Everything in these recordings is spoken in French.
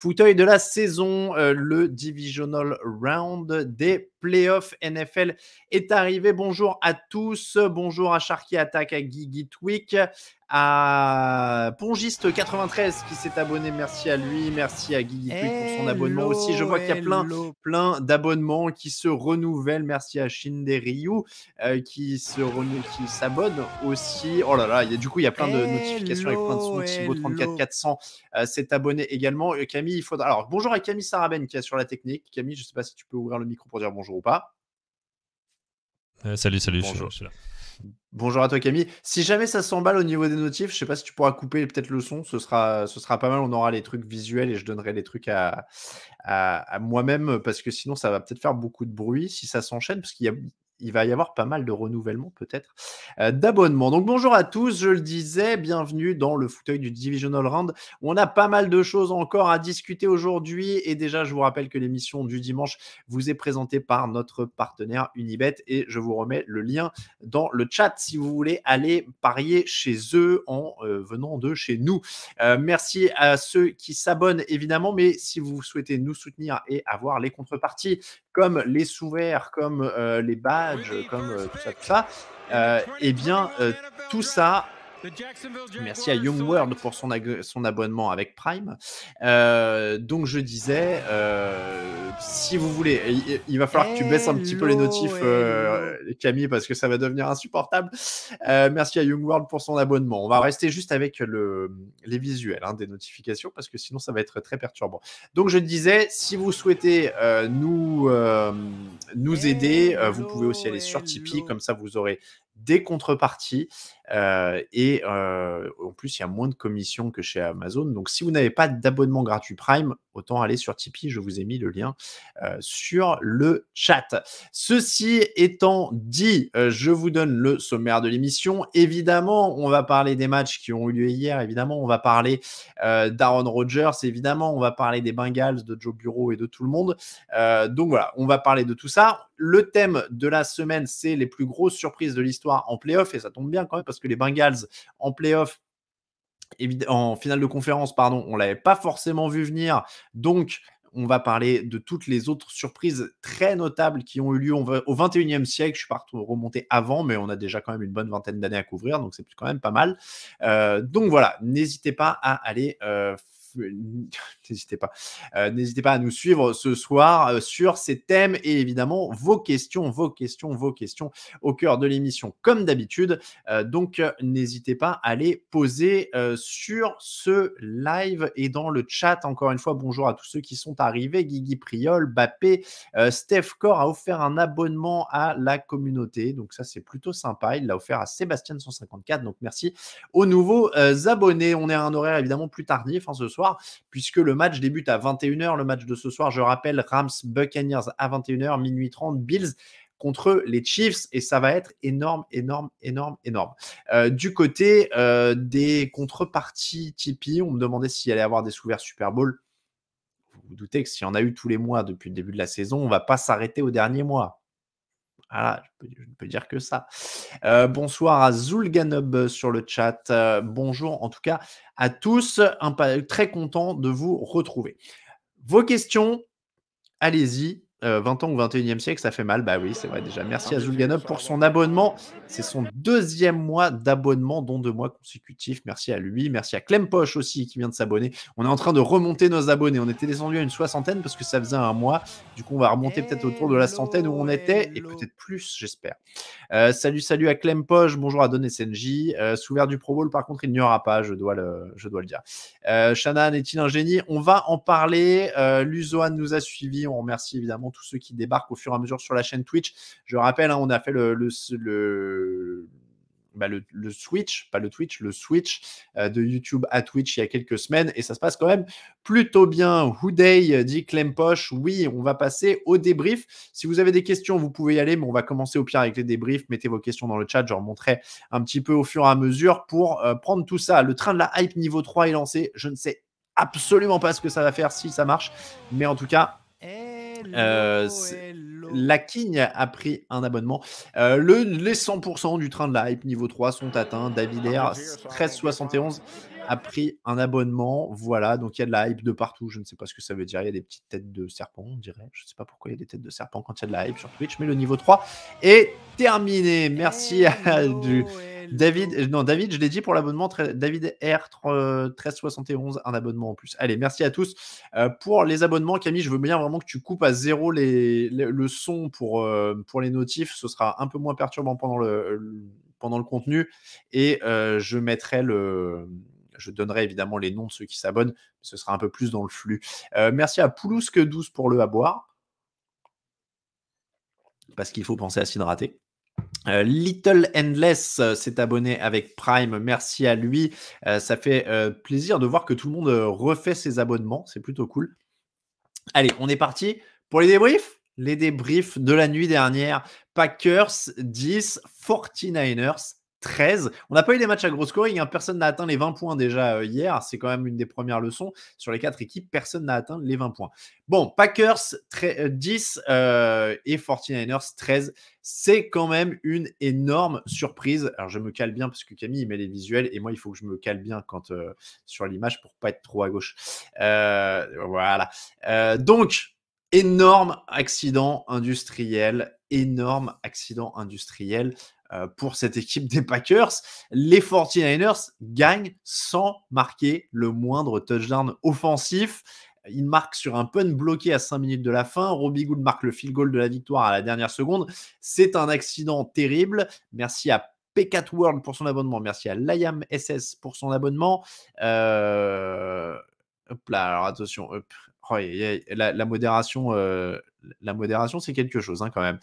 Fouteuil de la saison, euh, le Divisional Round des playoff NFL est arrivé. Bonjour à tous, bonjour à Sharky Attack, à Guy à Pongiste93 qui s'est abonné, merci à lui, merci à Guy pour son abonnement aussi. Je vois qu'il y a plein, plein d'abonnements qui se renouvellent, merci à Shinderiyu euh, qui se qui s'abonne aussi. Oh là là, il y a, du coup, il y a plein de notifications avec plein de sons. Thibaut 34400 euh, s'est abonné également. Euh, Camille, il faudra. Alors, bonjour à Camille Saraben qui est sur la technique. Camille, je ne sais pas si tu peux ouvrir le micro pour dire bonjour ou pas. Euh, salut, salut, bonjour. Bonjour à toi Camille. Si jamais ça s'emballe au niveau des notifs, je sais pas si tu pourras couper peut-être le son, ce sera, ce sera pas mal, on aura les trucs visuels et je donnerai les trucs à, à, à moi-même parce que sinon ça va peut-être faire beaucoup de bruit si ça s'enchaîne parce qu'il y a, il va y avoir pas mal de renouvellement peut-être euh, d'abonnements. Donc bonjour à tous, je le disais, bienvenue dans le fauteuil du Divisional Round. On a pas mal de choses encore à discuter aujourd'hui et déjà je vous rappelle que l'émission du dimanche vous est présentée par notre partenaire Unibet et je vous remets le lien dans le chat si vous voulez aller parier chez eux en euh, venant de chez nous. Euh, merci à ceux qui s'abonnent évidemment, mais si vous souhaitez nous soutenir et avoir les contreparties, comme les sous comme euh, les badges, comme euh, tout ça, tout ça, euh, eh bien, tout ça Merci à Young World pour son, son abonnement avec Prime. Euh, donc je disais, euh, si vous voulez, il, va falloir que tu baisses un petit peu les notifs, euh, Camille, parce que ça va devenir insupportable. merci à Young World pour son abonnement. On va rester juste avec le, les visuels hein, des notifications, parce que sinon ça va être très perturbant. Donc je disais, si vous souhaitez nous, nous aider, vous pouvez aussi aller sur Tipeee, comme ça vous aurez des contreparties. Euh, et euh, en plus, il y a moins de commissions que chez Amazon. Donc, si vous n'avez pas d'abonnement gratuit Prime, autant aller sur Tipeee. Je vous ai mis le lien euh, sur le chat. Ceci étant dit, euh, je vous donne le sommaire de l'émission. Évidemment, on va parler des matchs qui ont eu lieu hier. Évidemment, on va parler euh, d'Aaron Rodgers. Évidemment, on va parler des Bengals, de Joe Bureau et de tout le monde. donc voilà, on va parler de tout ça. Le thème de la semaine, c'est les plus grosses surprises de l'histoire en playoff. Et ça tombe bien quand même parce que les Bengals en playoff en finale de conférence, pardon, on ne l'avait pas forcément vu venir. Donc, on va parler de toutes les autres surprises très notables qui ont eu lieu au 21e siècle. Je suis partout remonté avant, mais on a déjà quand même une bonne vingtaine d'années à couvrir, donc c'est quand même pas mal. Euh, donc voilà, n'hésitez pas à aller euh, n'hésitez pas, euh, n'hésitez pas à nous suivre ce soir euh, sur ces thèmes et évidemment vos questions, vos questions, vos questions au cœur de l'émission comme d'habitude. Euh, donc n'hésitez pas à les poser sur ce live et dans le chat. Encore une fois, bonjour à tous ceux qui sont arrivés. Guigui Priol, Bappé, Steph Core a offert un abonnement à la communauté. Donc ça c'est plutôt sympa. Il l'a offert à Sébastien 154. Donc merci aux nouveaux abonnés. On est à un horaire évidemment plus tardif hein, ce soir puisque le match débute à 21h. Le match de ce soir, je rappelle, Rams Buccaneers à 21h, minuit 30, Bills contre les Chiefs et ça va être énorme, énorme, énorme, énorme. Euh, du côté euh, des contreparties Tipeee, on me demandait s'il allait y avoir des souverts Super Bowl. Vous vous doutez que s'il on en a eu tous les mois depuis le début de la saison, on ne va pas s'arrêter au dernier mois. Voilà, je, ne peux dire que ça. Euh, bonsoir à Zulganob sur le chat. bonjour en tout cas à tous. Un, très content de vous retrouver. Vos questions, allez-y. 20 euh, ans ou 21e siècle, ça fait mal. Bah oui, c'est vrai déjà. Merci ah, à Zulganov pour son abonnement. C'est son deuxième mois d'abonnement, dont deux mois consécutifs. Merci à lui. Merci à Clem Poche aussi qui vient de s'abonner. On est en train de remonter nos abonnés. On était descendu à une soixantaine parce que ça faisait un mois. Du coup, on va remonter peut-être autour de la centaine où on était et peut-être plus, j'espère. Euh, salut, salut à Clem Poche. Bonjour à Don SNJ. Euh, du Pro Bowl, par contre, il n'y aura pas. Je dois le, je dois le dire. Euh, Shannon est-il un génie On va en parler. Luzoan nous a suivis. On remercie évidemment tous ceux qui débarquent au fur et à mesure sur la chaîne Twitch. Je rappelle, hein, on a fait le, bah, le, le... switch, pas le Twitch, le switch euh, de YouTube à Twitch il y a quelques semaines et ça se passe quand même plutôt bien. Houday dit Clem Poche, oui, on va passer au débrief. Si vous avez des questions, vous pouvez y aller, mais on va commencer au pire avec les débriefs. Mettez vos questions dans le chat, je remonterai un petit peu au fur et à mesure pour euh, prendre tout ça. Le train de la hype niveau 3 est lancé, je ne sais absolument pas ce que ça va faire si ça marche, mais en tout cas, euh, la king a pris un abonnement. Euh, le, les 100% du train de la hype niveau 3 sont atteints. David Air, 1371 a pris un abonnement. Voilà, donc il y a de la hype de partout. Je ne sais pas ce que ça veut dire. Il y a des petites têtes de serpent, on dirait. Je ne sais pas pourquoi il y a des têtes de serpent quand il y a de la hype sur Twitch. Mais le niveau 3 est terminé. Merci à David, euh, non, David, je l'ai dit pour l'abonnement, David R1371, euh, un abonnement en plus. Allez, merci à tous euh, pour les abonnements. Camille, je veux bien vraiment que tu coupes à zéro les, le son pour, pour les notifs. Ce sera un peu moins perturbant pendant le, pendant le contenu et je mettrai le je donnerai évidemment les noms de ceux qui s'abonnent, ce sera un peu plus dans le flux. Euh, merci à Poulousque12 pour le à boire, parce qu'il faut penser à s'hydrater. Euh, Little Endless euh, s'est abonné avec Prime, merci à lui. ça fait plaisir de voir que tout le monde refait ses abonnements, c'est plutôt cool. Allez, on est parti pour les débriefs les débriefs de la nuit dernière. Packers 10, 49ers 13. On n'a pas eu des matchs à gros scoring. a Personne n'a atteint les 20 points déjà euh, hier. C'est quand même une des premières leçons. Sur les quatre équipes, personne n'a atteint les 20 points. Bon, Packers 10 euh, euh, et 49ers 13. C'est quand même une énorme surprise. Alors, je me cale bien parce que Camille, met les visuels et moi, il faut que je me cale bien quand, sur l'image pour pas être trop à gauche. voilà. donc, énorme accident industriel. Énorme accident industriel. Euh, pour cette équipe des Packers. Les 49ers gagnent sans marquer le moindre touchdown offensif. ils marquent sur un pun bloqué à 5 minutes de la fin. Robbie Gould marque le field goal de la victoire à la dernière seconde. C'est un accident terrible. Merci à P4 World pour son abonnement. Merci à Liam SS pour son abonnement. Euh, hop là, alors attention. Oh, la, la, modération euh, la modération, c'est quelque chose hein, quand même.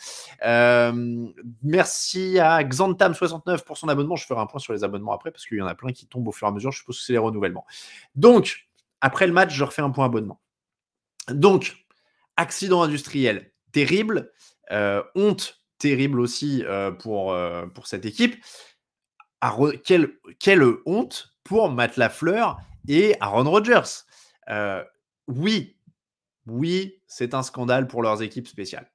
Euh, merci à Xantam69 pour son abonnement. Je ferai un point sur les abonnements après parce qu'il y en a plein qui tombent au fur et à mesure. Je suppose que c'est les renouvellements. Donc, après le match, je refais un point abonnement. Donc, accident industriel terrible, euh, honte terrible aussi euh, pour, pour cette équipe. quelle, quelle, honte pour Matt Lafleur et Aaron Rodgers. oui, oui, c'est un scandale pour leurs équipes spéciales.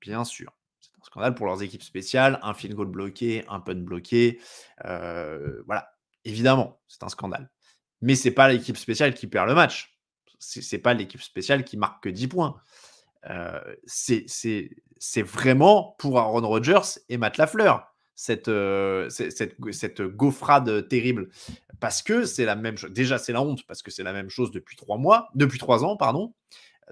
Bien sûr. C'est un scandale pour leurs équipes spéciales. Un field goal bloqué, un punt bloqué. Euh, voilà. Évidemment, c'est un scandale. Mais ce n'est pas l'équipe spéciale qui perd le match. Ce n'est pas l'équipe spéciale qui marque que 10 points. Euh, c'est vraiment pour Aaron Rodgers et Matt Lafleur. Cette, euh, cette, cette, gaufrade terrible. Parce que c'est la même chose. Déjà, c'est la honte, parce que c'est la même chose depuis trois mois, depuis trois ans, pardon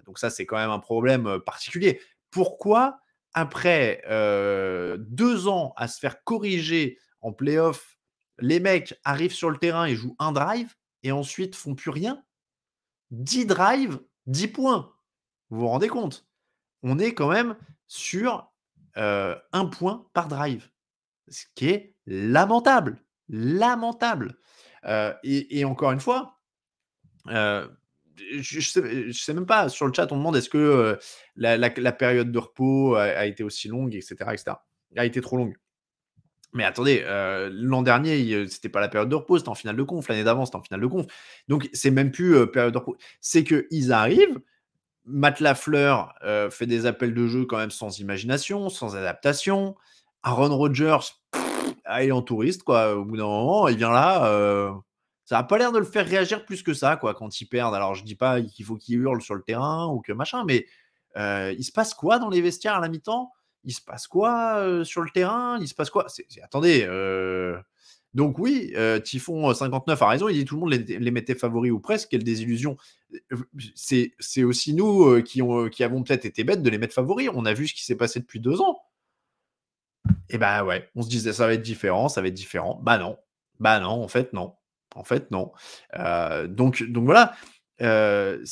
donc ça, c'est quand même un problème particulier. Pourquoi, après deux ans à se faire corriger en playoff, les mecs arrivent sur le terrain et jouent un drive et ensuite font plus rien 10 drives, 10 points. Vous vous rendez compte On est quand même sur un point par drive, ce qui est lamentable. Lamentable. et, encore une fois, je sais, sais même pas, sur le chat, on demande est-ce que la, période de repos a, été aussi longue, etc., etc. A été trop longue. Mais attendez, l'an dernier, c'était pas la période de repos, c'était en finale de conf. L'année d'avant, c'était en finale de conf. Donc, c'est même plus période de repos. C'est qu'ils arrivent, Matt Lafleur fait des appels de jeu quand même sans imagination, sans adaptation. Aaron Rodgers, pff, en touriste, quoi. Au bout d'un moment, il vient là ça n'a pas l'air de le faire réagir plus que ça, quoi, quand ils perdent. Alors, je ne dis pas qu'il faut qu'ils hurlent sur le terrain ou que machin, mais euh, il se passe quoi dans les vestiaires à la mi-temps Il se passe quoi euh, sur le terrain Il se passe quoi Attendez. Euh, donc oui, Typhon 59 a raison, il dit tout le monde les, mettait favoris ou presque, quelle désillusion. C'est aussi nous qui, avons peut-être été bêtes de les mettre favoris. On a vu ce qui s'est passé depuis deux ans. Et eh ben bah ouais, on se disait ça va être différent, ça va être différent. Bah non, bah non, en fait non. En fait, non. Euh, donc, donc voilà. Euh,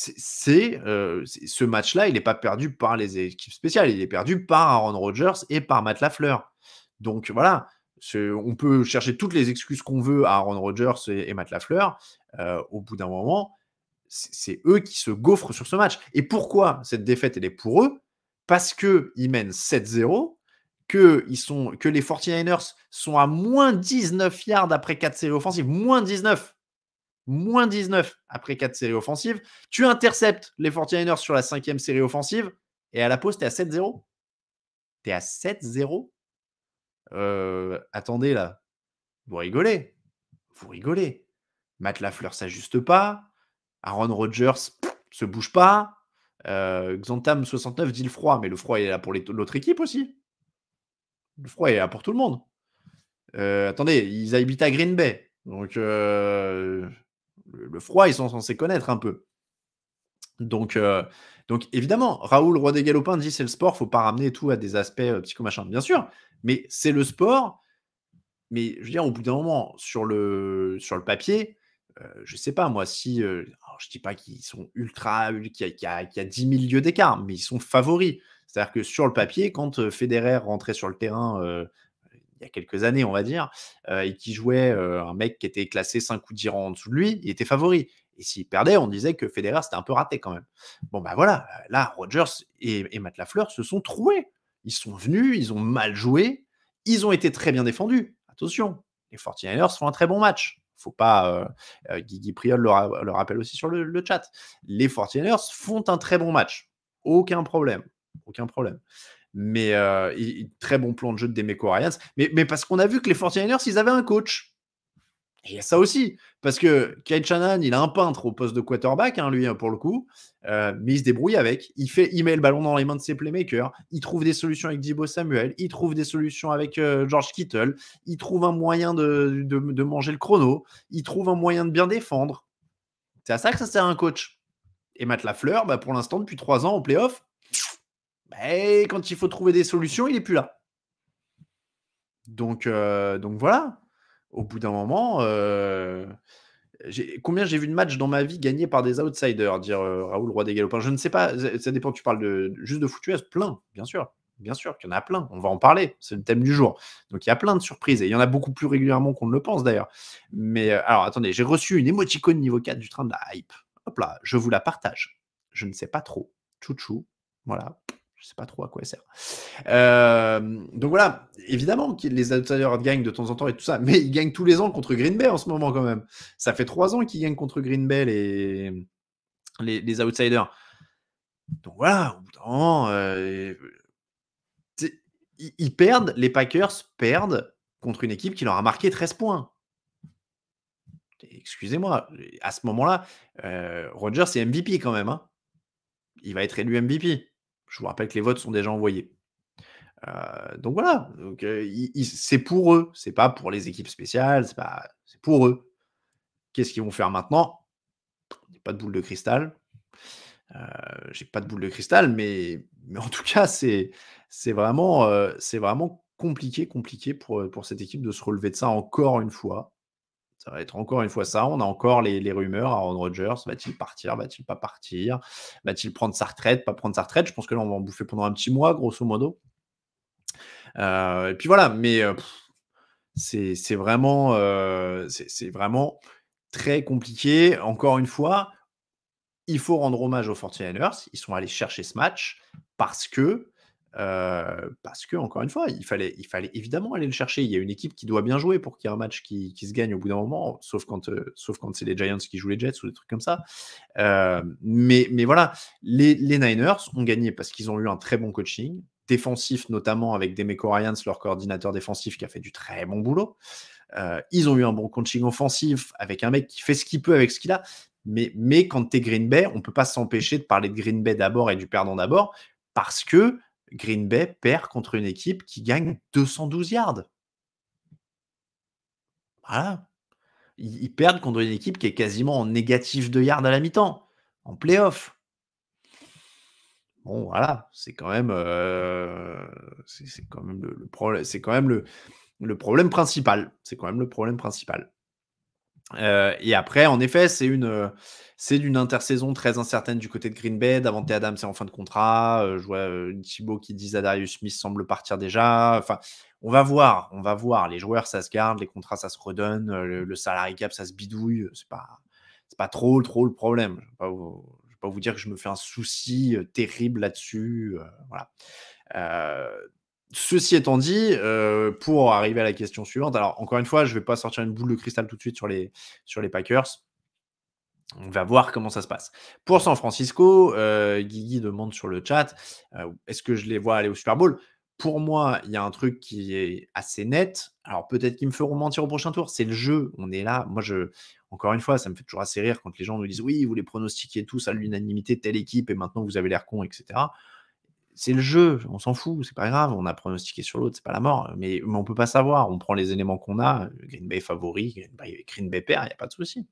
euh, c'est ce match-là, il n'est pas perdu par les équipes spéciales, il est perdu par Aaron Rodgers et par Matt Lafleur. Donc voilà, on peut chercher toutes les excuses qu'on veut à Aaron Rodgers et, Matt Lafleur. au bout d'un moment, c'est eux qui se gaufrent sur ce match. Et pourquoi cette défaite, elle est pour eux Parce qu'ils mènent 7-0 que, ils sont, que les 49ers sont à moins 19 yards après 4 séries offensives. Moins 19. Moins 19 après 4 séries offensives. Tu interceptes les 49ers sur la 5 cinquième série offensive et à la pause, tu es à 7-0. Tu es à 7-0. Euh, attendez là. Vous rigolez. Vous rigolez. Matt Lafleur s'ajuste pas. Aaron Rodgers ne se bouge pas. Euh, Xantam69 dit le froid, mais le froid il est là pour l'autre équipe aussi. Le froid est là pour tout le monde. Euh, attendez, ils habitent à Green Bay. Donc, euh, le froid, ils sont censés connaître un peu. Donc, euh, donc évidemment, Raoul, roi des galopins, dit c'est le sport, faut pas ramener tout à des aspects psychomachins. Bien sûr, mais c'est le sport. Mais je veux dire, au bout d'un moment, sur le, sur le papier, je sais pas, moi, si. alors je dis pas qu'ils sont ultra, qu'il y, a 10 000 lieux d'écart, mais ils sont favoris. C'est-à-dire que sur le papier, quand Federer rentrait sur le terrain il y a quelques années, on va dire, et qui jouait un mec qui était classé 5 ou 10 rangs en dessous de lui, il était favori. Et s'il perdait, on disait que Federer, c'était un peu raté quand même. Bon, ben voilà, là, Rogers et, Matt Lafleur se sont troués. Ils sont venus, ils ont mal joué, ils ont été très bien défendus. Attention, les 49ers font un très bon match. Faut pas. Guy Guigui Priol le, rappelle aussi sur le, le chat. Les 49ers font un très bon match. Aucun problème aucun problème. Mais euh, très bon plan de jeu de Demeco Arians Mais, parce qu'on a vu que les 49ers, ils avaient un coach. Et ça aussi. Parce que Kai Chanan il a un peintre au poste de quarterback, hein, lui, pour le coup. Euh, mais il se débrouille avec. Il, fait, il met le ballon dans les mains de ses playmakers. Il trouve des solutions avec Dibo Samuel. Il trouve des solutions avec euh, George Kittle. Il trouve un moyen de, manger le chrono. Il trouve un moyen de bien défendre. C'est à ça que ça sert un coach. Et Matt Lafleur, bah pour l'instant, depuis trois ans en playoff, mais ben, quand il faut trouver des solutions, il n'est plus là. Donc, euh, donc voilà. Au bout d'un moment, euh, combien j'ai vu de matchs dans ma vie gagnés par des outsiders, dire euh, Raoul Roi des Galopins. Je ne sais pas, ça, dépend, tu parles de, juste de foutuesse, plein, bien sûr. Bien sûr qu'il y en a plein, on va en parler, c'est le thème du jour. Donc il y a plein de surprises, et il y en a beaucoup plus régulièrement qu'on ne le pense d'ailleurs. Mais alors attendez, j'ai reçu une émoticône niveau 4 du train de la hype. Hop là, je vous la partage. Je ne sais pas trop. Chouchou, voilà, je sais pas trop à quoi elle sert. Euh, donc voilà, évidemment que les outsiders gagnent de temps en temps et tout ça, mais ils gagnent tous les ans contre Green Bay en ce moment quand même. Ça fait trois ans qu'ils gagnent contre Green Bay les, les, outsiders. Donc voilà, euh, ils, perdent, les Packers perdent contre une équipe qui leur a marqué 13 points. Excusez-moi, à ce moment-là, euh, Rogers est MVP quand même. Hein. Il va être élu MVP. Je vous rappelle que les votes sont déjà envoyés. Euh, donc voilà, donc, euh, c'est pour eux, c'est pas pour les équipes spéciales, c'est, pour eux. Qu'est-ce qu'ils vont faire maintenant Pas de boule de cristal. Euh, j'ai pas de boule de cristal, mais, mais en tout cas, c'est, vraiment, vraiment compliqué, compliqué pour, pour cette équipe de se relever de ça encore une fois. Ça va être encore une fois ça. On a encore les, rumeurs à Aaron Rodgers, va-t-il partir Va-t-il pas partir Va-t-il prendre sa retraite Pas prendre sa retraite Je pense que là, on va en bouffer pendant un petit mois, grosso modo. Euh, et puis voilà, mais euh, c'est vraiment, euh, c'est vraiment très compliqué. Encore une fois, il faut rendre hommage aux 49ers. Ils sont allés chercher ce match parce que euh, parce que, encore une fois, il fallait, il fallait évidemment aller le chercher. Il y a une équipe qui doit bien jouer pour qu'il y ait un match qui, se gagne au bout d'un moment, sauf quand, euh, sauf quand c'est les Giants qui jouent les Jets ou des trucs comme ça. Euh, mais, mais voilà, les, Niners ont gagné parce qu'ils ont eu un très bon coaching, défensif notamment avec Demeco Ryans, leur coordinateur défensif qui a fait du très bon boulot. ils ont eu un bon coaching offensif avec un mec qui fait ce qu'il peut avec ce qu'il a. Mais, mais quand tu es Green Bay, on ne peut pas s'empêcher de parler de Green Bay d'abord et du perdant d'abord parce que Green Bay perd contre une équipe qui gagne 212 yards. Voilà. Ils, perdent contre une équipe qui est quasiment en négatif de yards à la mi-temps, en playoff. Bon, voilà, c'est quand même, euh, c'est quand même problème, c'est quand même le problème principal. C'est quand même le problème principal. Euh, et après, en effet, c'est une, euh, c'est d'une intersaison très incertaine du côté de Green Bay. Davante Adams c'est en fin de contrat. Euh, je vois une Thibaut qui dit Darius Smith semble partir déjà. Enfin, on va voir, on va voir. Les joueurs, ça se garde, les contrats, ça se redonne, le, salarié cap, ça se bidouille. C'est pas, c'est pas trop, trop le problème. Je vais, vous, je vais pas vous dire que je me fais un souci terrible là-dessus. voilà. Ceci étant dit, euh, pour arriver à la question suivante, alors encore une fois, je ne vais pas sortir une boule de cristal tout de suite sur les, sur les Packers. On va voir comment ça se passe. Pour San Francisco, euh, Guigui demande sur le chat euh, est-ce que je les vois aller au Super Bowl Pour moi, il y a un truc qui est assez net. Alors peut-être qu'ils me feront mentir au prochain tour. C'est le jeu. On est là. Moi, je, encore une fois, ça me fait toujours assez rire quand les gens nous disent oui, vous les pronostiquez tous à l'unanimité, telle équipe, et maintenant vous avez l'air con, etc c'est le jeu, on s'en fout, c'est pas grave, on a pronostiqué sur l'autre, c'est pas la mort, mais, on peut pas savoir, on prend les éléments qu'on a, euh, Green Bay favori, Green Bay, Green perd, il n'y a pas de souci.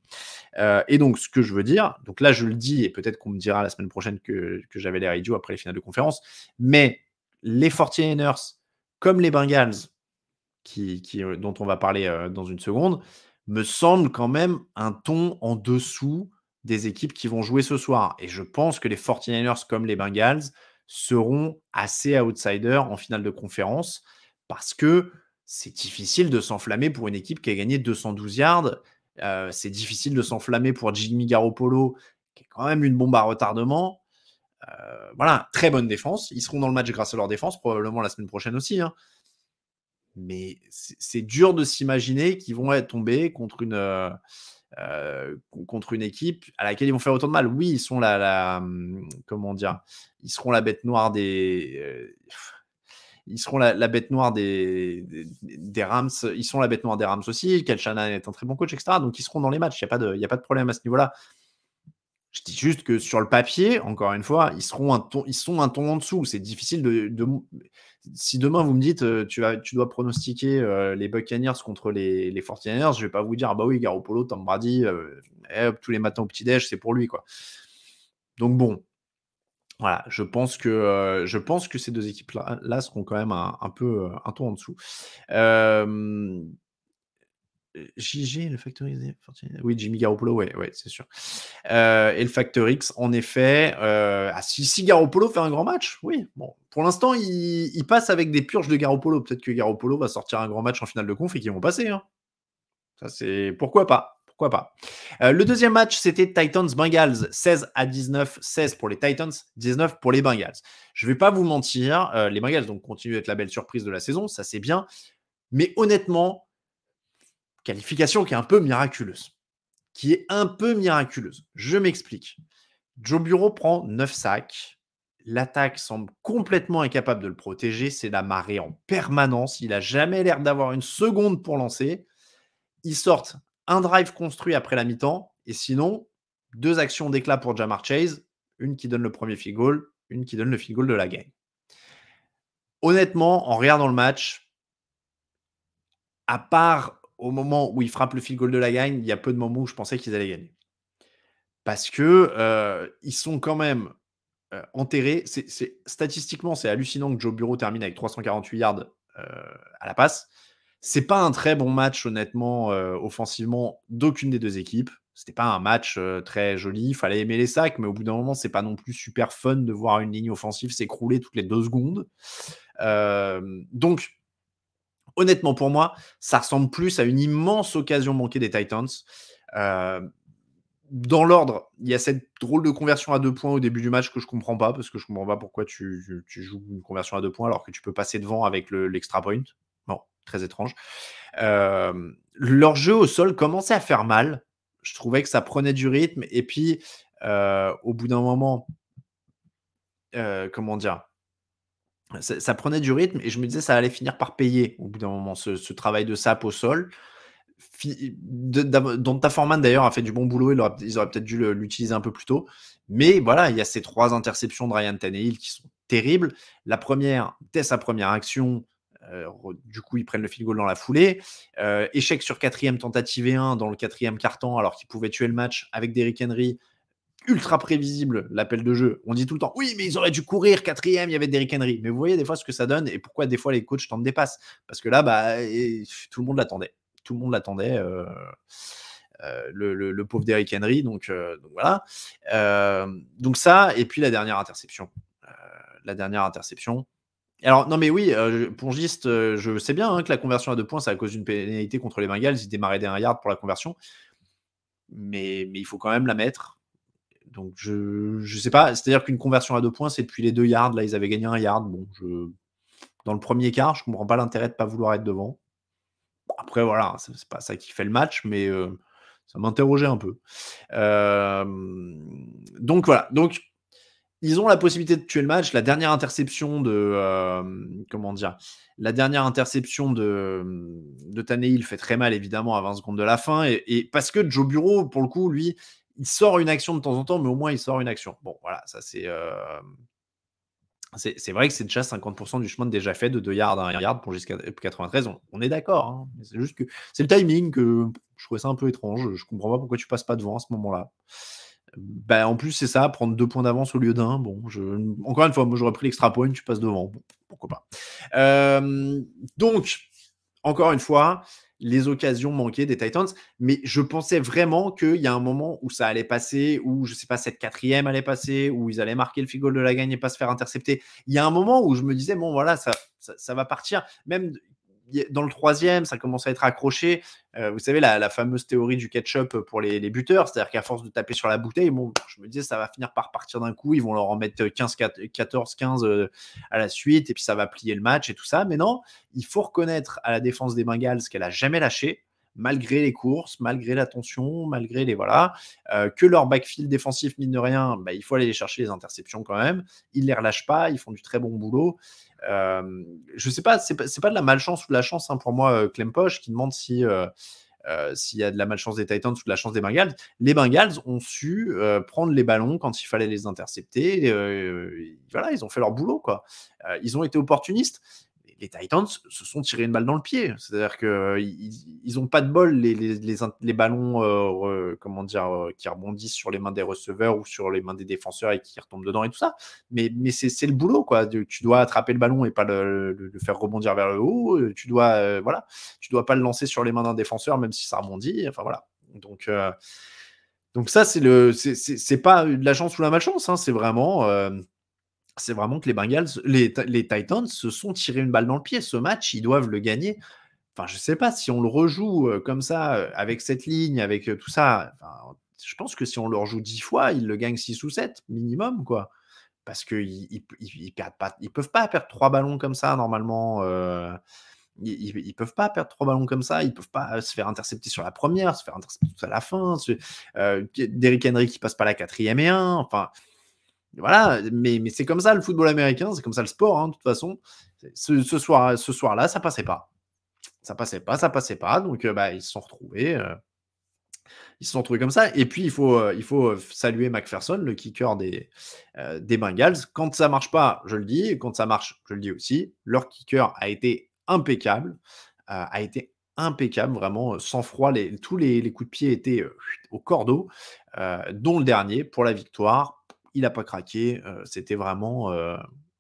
Euh, et donc, ce que je veux dire, donc là, je le dis, et peut-être qu'on me dira la semaine prochaine que, j'avais l'air idiot après les finales de conférence, mais les 49ers, comme les Bengals, qui, euh, dont on va parler dans une seconde, me semblent quand même un ton en dessous des équipes qui vont jouer ce soir. Et je pense que les 49ers, comme les Bengals, seront assez outsiders en finale de conférence parce que c'est difficile de s'enflammer pour une équipe qui a gagné 212 yards. Euh, c'est difficile de s'enflammer pour Jimmy Garoppolo, qui est quand même une bombe à retardement. Euh, voilà, très bonne défense. Ils seront dans le match grâce à leur défense, probablement la semaine prochaine aussi. Hein. Mais c'est dur de s'imaginer qu'ils vont être tombés contre une, euh, euh, contre une équipe à laquelle ils vont faire autant de mal. Oui, ils sont la, la hum, comment dire, ils seront la bête noire des, euh, ils seront la, bête noire des, des, Rams, ils sont la bête noire des Rams aussi. Kelchana est un très bon coach, etc. Donc ils seront dans les matchs. Il n'y a pas il a pas de problème à ce niveau-là. Je dis juste que sur le papier, encore une fois, ils, seront un ils sont un ton en dessous. C'est difficile de, Si demain vous me dites euh, tu, vas, tu dois pronostiquer euh, les Buccaneers contre les, les je ne je vais pas vous dire ah bah oui, Garoppolo, Tom Brady, euh, eh tous les matins au petit-déj, c'est pour lui. quoi. Donc bon, voilà, je pense que, je pense que ces deux équipes-là là seront quand même un, peu un ton en dessous. Euh, JG, le factoriser. Oui, Jimmy Garoppolo, ouais, ouais c'est sûr. Euh, et le Factor X, en effet. Euh, ah, si, si, Garoppolo fait un grand match, oui. Bon, pour l'instant, il, passe avec des purges de Garoppolo. Peut-être que Garoppolo va sortir un grand match en finale de conf et qu'ils vont passer. Hein. Ça, c'est pourquoi pas. Pourquoi pas. le deuxième match, c'était Titans-Bengals. 16 à 19. 16 pour les Titans, 19 pour les Bengals. Je ne vais pas vous mentir. les Bengals donc, continuent d'être la belle surprise de la saison. Ça, c'est bien. Mais honnêtement, qualification qui est un peu miraculeuse. Qui est un peu miraculeuse. Je m'explique. Joe Bureau prend 9 sacs. L'attaque semble complètement incapable de le protéger. C'est la marée en permanence. Il n'a jamais l'air d'avoir une seconde pour lancer. Ils sortent un drive construit après la mi-temps. Et sinon, deux actions d'éclat pour Jamar Chase. Une qui donne le premier field goal, une qui donne le field goal de la game. Honnêtement, en regardant le match, à part au moment où il frappe le field goal de la gagne, il y a peu de moments où je pensais qu'ils allaient gagner. Parce que euh, ils sont quand même euh, enterrés. c'est statistiquement, c'est hallucinant que Joe Bureau termine avec 348 yards euh, à la passe. C'est pas un très bon match, honnêtement, offensivement, d'aucune des deux équipes. C'était pas un match très joli. Il fallait aimer les sacs, mais au bout d'un moment, c'est pas non plus super fun de voir une ligne offensive s'écrouler toutes les deux secondes. donc, honnêtement, pour moi, ça ressemble plus à une immense occasion manquée des Titans. Euh, dans l'ordre, il y a cette drôle de conversion à deux points au début du match que je comprends pas, parce que je comprends pas pourquoi tu, joues une conversion à deux points alors que tu peux passer devant avec l'extra point. Bon, très étrange. Euh, leur jeu au sol commençait à faire mal. Je trouvais que ça prenait du rythme. Et puis, euh, au bout d'un moment, comment dire ça, prenait du rythme et je me disais ça allait finir par payer au bout d'un moment, ce, travail de sap au sol. dont ta Taforman d'ailleurs a fait du bon boulot, ils auraient, peut-être dû l'utiliser un peu plus tôt. Mais voilà, il y a ces trois interceptions de Ryan Tannehill qui sont terribles. La première, dès sa première action, euh, du coup, ils prennent le field goal dans la foulée. Euh, échec sur quatrième tentative et 1 dans le quatrième carton, alors qu'ils pouvaient tuer le match avec Derrick Henry ultra prévisible l'appel de jeu. On dit tout le temps, oui, mais ils auraient dû courir quatrième, il y avait Derrick Henry Mais vous voyez des fois ce que ça donne et pourquoi des fois les coachs t'en dépassent Parce que là, bah, tout le monde l'attendait. Tout le monde l'attendait. Euh, euh, le, pauvre Derrick Henry, donc, euh, voilà. donc ça, et puis la dernière interception. la dernière interception. Alors, non, mais oui, pongiste, je sais bien hein, que la conversion à deux points, ça à cause une pénalité contre les Bengals. Ils démarraient d'un yard pour la conversion. Mais, mais il faut quand même la mettre donc je ne sais pas. C'est-à-dire qu'une conversion à deux points, c'est depuis les deux yards. Là, ils avaient gagné un yard. Bon, je dans le premier quart, je ne comprends pas l'intérêt de ne pas vouloir être devant. après voilà, c'est pas ça qui fait le match, mais euh, ça m'interrogeait un peu. Euh, donc voilà, donc ils ont la possibilité de tuer le match. La dernière interception de euh, comment dire, la dernière interception de de il fait très mal évidemment à 20 secondes de la fin et, et, parce que Joe Bureau pour le coup lui il sort une action de temps en temps, mais au moins il sort une action. Bon, voilà, ça c'est. Euh, c'est vrai que c'est déjà 50% du chemin déjà fait de 2 yards à 1 yard pour jusqu'à 93. On, on est d'accord. Hein, c'est juste que c'est le timing que je trouvais ça un peu étrange. Je comprends pas pourquoi tu passes pas devant à ce moment-là. Ben, en plus, c'est ça, prendre deux points d'avance au lieu d'un. Bon, je... Encore une fois, moi j'aurais pris l'extra point, tu passes devant. Bon, pourquoi pas. Euh, donc, encore une fois, les occasions manquées des Titans, mais je pensais vraiment qu'il y a un moment où ça allait passer, où je ne sais pas, cette quatrième allait passer, où ils allaient marquer le figol de la gagne et pas se faire intercepter. Il y a un moment où je me disais, bon voilà, ça, ça va partir. Même dans le troisième, ça commence à être accroché. Euh, vous savez, la, fameuse théorie du ketchup pour les, buteurs, c'est-à-dire qu'à force de taper sur la bouteille, bon, je me disais, ça va finir par partir d'un coup, ils vont leur en mettre 15, 14, 15 à la suite, et puis ça va plier le match et tout ça. Mais non, il faut reconnaître à la défense des Bengals qu'elle a jamais lâché malgré les courses, malgré la tension, malgré les voilà, euh, que leur backfield défensif, mine de rien, bah, il faut aller chercher les interceptions quand même. Ils les relâchent pas, ils font du très bon boulot. Euh, je sais pas, c'est pas, pas de la malchance ou de la chance hein, pour moi, euh, Clem Poche, qui demande si. Euh, s'il y a de la malchance des Titans ou de la chance des Bengals, les Bengals ont su prendre les ballons quand il fallait les intercepter. voilà, ils ont fait leur boulot, quoi. ils ont été opportunistes les, Titans se sont tirés une balle dans le pied. C'est-à-dire qu'ils euh, n'ont pas de bol, les, les, ballons euh, comment dire, euh, qui rebondissent sur les mains des receveurs ou sur les mains des défenseurs et qui retombent dedans et tout ça. Mais, mais c'est le boulot, quoi. Tu dois attraper le ballon et pas le, faire rebondir vers le haut. Tu dois, voilà, tu dois pas le lancer sur les mains d'un défenseur, même si ça rebondit. Enfin, voilà. Donc. donc ça, c'est le, c'est pas de la chance ou de la malchance, hein. c'est vraiment c'est vraiment que les Bengals, les, Titans se sont tirés une balle dans le pied. Ce match, ils doivent le gagner. Enfin, je ne sais pas si on le rejoue euh, comme ça, euh, avec cette ligne, avec euh, tout ça. je pense que si on le rejoue dix fois, ils le gagnent six ou sept, minimum, quoi. Parce qu'ils ils, ils, peuvent pas perdre trois ballons comme ça, normalement. ils, peuvent pas perdre trois ballons comme ça. Ils peuvent pas se faire intercepter sur la première, se faire intercepter à la fin. Derrick Henry qui passe pas la quatrième et un. Enfin, voilà, mais, mais c'est comme ça le football américain, c'est comme ça le sport, hein, de toute façon. Ce, ce soir-là, ça passait pas. Ça passait pas, ça passait pas. Donc, euh, bah, ils se sont retrouvés. Euh, ils se sont retrouvés comme ça. Et puis, il faut, euh, il faut saluer McPherson, le kicker des, des Bengals. Quand ça marche pas, je le dis. Quand ça marche, je le dis aussi. Leur kicker a été impeccable. a été impeccable, vraiment sans froid. Les, tous les, coups de pied étaient au cordeau, dont le dernier pour la victoire il n'a pas craqué. Euh, c'était vraiment euh,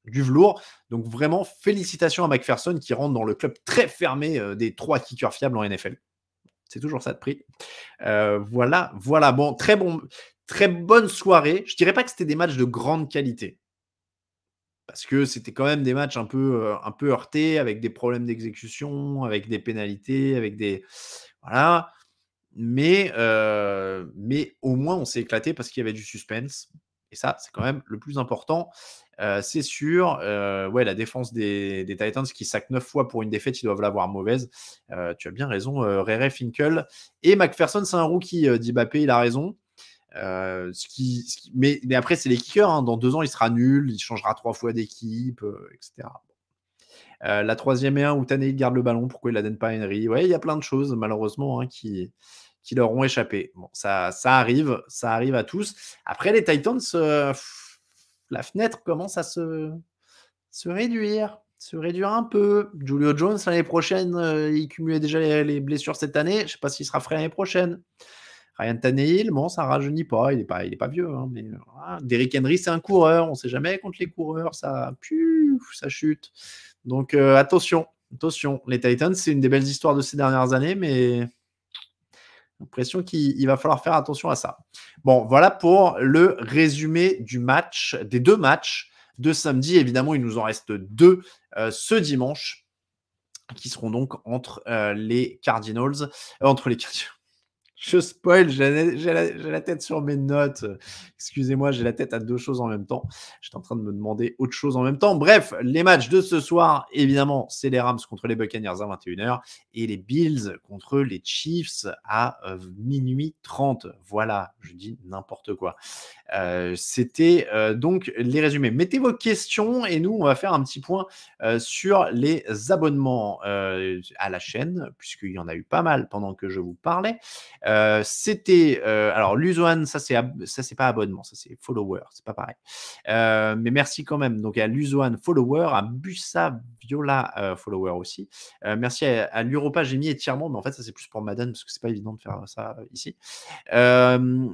du velours. Donc vraiment, félicitations à McPherson qui rentre dans le club très fermé euh, des trois kickers fiables en NFL. C'est toujours ça de prix. voilà, voilà. Bon, très bon, très bonne soirée. Je ne dirais pas que c'était des matchs de grande qualité. Parce que c'était quand même des matchs un peu, un peu heurtés, avec des problèmes d'exécution, avec des pénalités, avec des. Voilà. Mais, mais au moins, on s'est éclaté parce qu'il y avait du suspense. Et ça, c'est quand même le plus important. c'est sûr, ouais, la défense des, Titans qui sac 9 fois pour une défaite, ils doivent l'avoir mauvaise. tu as bien raison, Rere Finkel. Et McPherson, c'est un rookie, Bappé, il a raison. Ce qui, mais, après, c'est les kickers. Hein. Dans deux ans, il sera nul, il changera trois fois d'équipe, etc. la troisième et un où il garde le ballon, pourquoi il la donne pas à Henry Ouais, il y a plein de choses, malheureusement, hein, qui, qui leur ont échappé. Bon, ça, ça arrive, ça arrive à tous. Après, les Titans, euh, la fenêtre commence à se, se réduire, se réduire un peu. Julio Jones, l'année prochaine, euh, il cumulait déjà les, blessures cette année. Je ne sais pas s'il sera frais l'année prochaine. Ryan Tannehill, bon, ça rajeunit pas, il n'est pas, pas vieux. Hein, mais Derrick Henry, c'est un coureur, on ne sait jamais contre les coureurs, ça, ça chute. Donc euh, attention, attention, les Titans, c'est une des belles histoires de ces dernières années, mais pression qu'il va falloir faire attention à ça. Bon, voilà pour le résumé du match, des deux matchs de samedi. Évidemment, il nous en reste deux euh, ce dimanche qui seront donc entre euh, les Cardinals, euh, entre les Cardinals, je spoil, j'ai la, tête sur mes notes. Excusez-moi, j'ai la tête à deux choses en même temps. J'étais en train de me demander autre chose en même temps. Bref, les matchs de ce soir, évidemment, c'est les Rams contre les Buccaneers à 21h et les Bills contre les Chiefs à euh, minuit 30. Voilà, je dis n'importe quoi. Euh, c'était euh, donc les résumés. Mettez vos questions et nous, on va faire un petit point sur les abonnements à la chaîne, puisqu'il y en a eu pas mal pendant que je vous parlais. Euh, c'était euh, alors Luzoan, ça c'est ça c'est pas abonnement, ça c'est follower, c'est pas pareil. Euh, mais merci quand même. Donc à Luzoan follower, à Busa Viola follower aussi. merci à, l'Europa j'ai mis étirement, mais en fait ça c'est plus pour Madame parce que c'est pas évident de faire ça ici.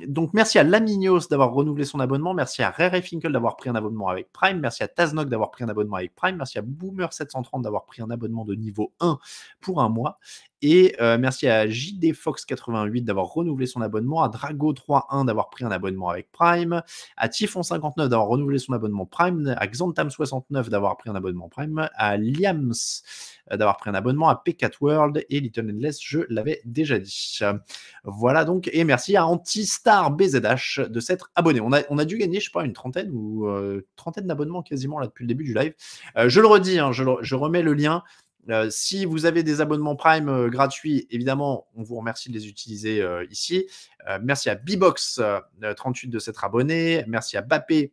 donc merci à Lamignos d'avoir renouvelé son abonnement, merci à Rere Finkel d'avoir pris un abonnement avec Prime, merci à Taznok d'avoir pris un abonnement avec Prime, merci à Boomer 730 d'avoir pris un abonnement de niveau 1 pour un mois et euh, merci à JDFox88 d'avoir renouvelé son abonnement, à Drago31 d'avoir pris un abonnement avec Prime, à Typhon59 d'avoir renouvelé son abonnement Prime, à Xantam69 d'avoir pris un abonnement Prime, à Liams euh, d'avoir pris un abonnement, à P4 World et Little Endless, je l'avais déjà dit. Voilà donc, et merci à Antistar de s'être abonné. On a, on a dû gagner, je sais pas, une trentaine ou euh, trentaine d'abonnements quasiment depuis le début du live. je le redis, hein, je, je remets le lien si vous avez des abonnements Prime gratuits, évidemment, on vous remercie de les utiliser ici. merci à Bibox38 de s'être abonné. Merci à Bappé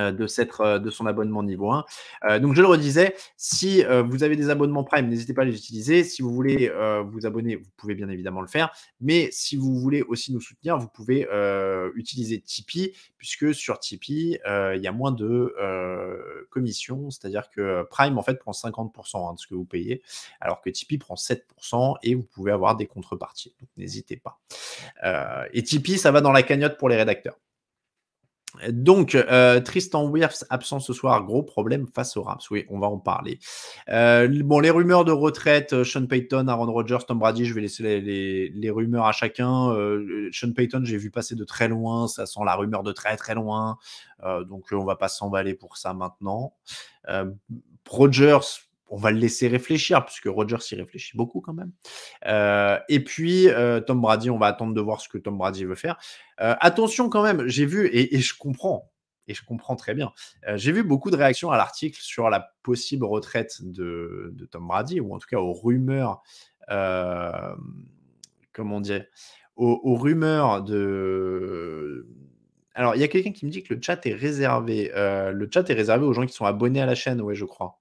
euh, de, cette, euh, de son abonnement niveau 1. Euh, donc je le redisais, si vous avez des abonnements Prime, n'hésitez pas à les utiliser. Si vous voulez vous abonner, vous pouvez bien évidemment le faire. Mais si vous voulez aussi nous soutenir, vous pouvez utiliser Tipeee, puisque sur Tipeee, il y a moins de commissions. C'est-à-dire que Prime, en fait, prend 50% hein, de ce que vous payez, alors que Tipeee prend 7% et vous pouvez avoir des contreparties. Donc n'hésitez pas. et Tipeee, ça va dans la cagnotte pour les rédacteurs. Donc, euh, Tristan Wirfs absent ce soir, gros problème face aux Rams. Oui, on va en parler. Euh, bon, les rumeurs de retraite, euh, Sean Payton, Aaron Rodgers, Tom Brady, je vais laisser les, les, rumeurs à chacun. Euh, Sean Payton, j'ai vu passer de très loin, ça sent la rumeur de très très loin. donc, on va pas s'emballer pour ça maintenant. Rodgers, on va le laisser réfléchir, puisque Rogers s'y réfléchit beaucoup quand même. Euh, et puis, euh, Tom Brady, on va attendre de voir ce que Tom Brady veut faire. Euh, attention quand même, j'ai vu, et, je comprends, et je comprends très bien, j'ai vu beaucoup de réactions à l'article sur la possible retraite de, Tom Brady, ou en tout cas aux rumeurs, comment dire, aux, rumeurs de... Alors, il y a quelqu'un qui me dit que le chat est réservé. le chat est réservé aux gens qui sont abonnés à la chaîne, ouais, je crois.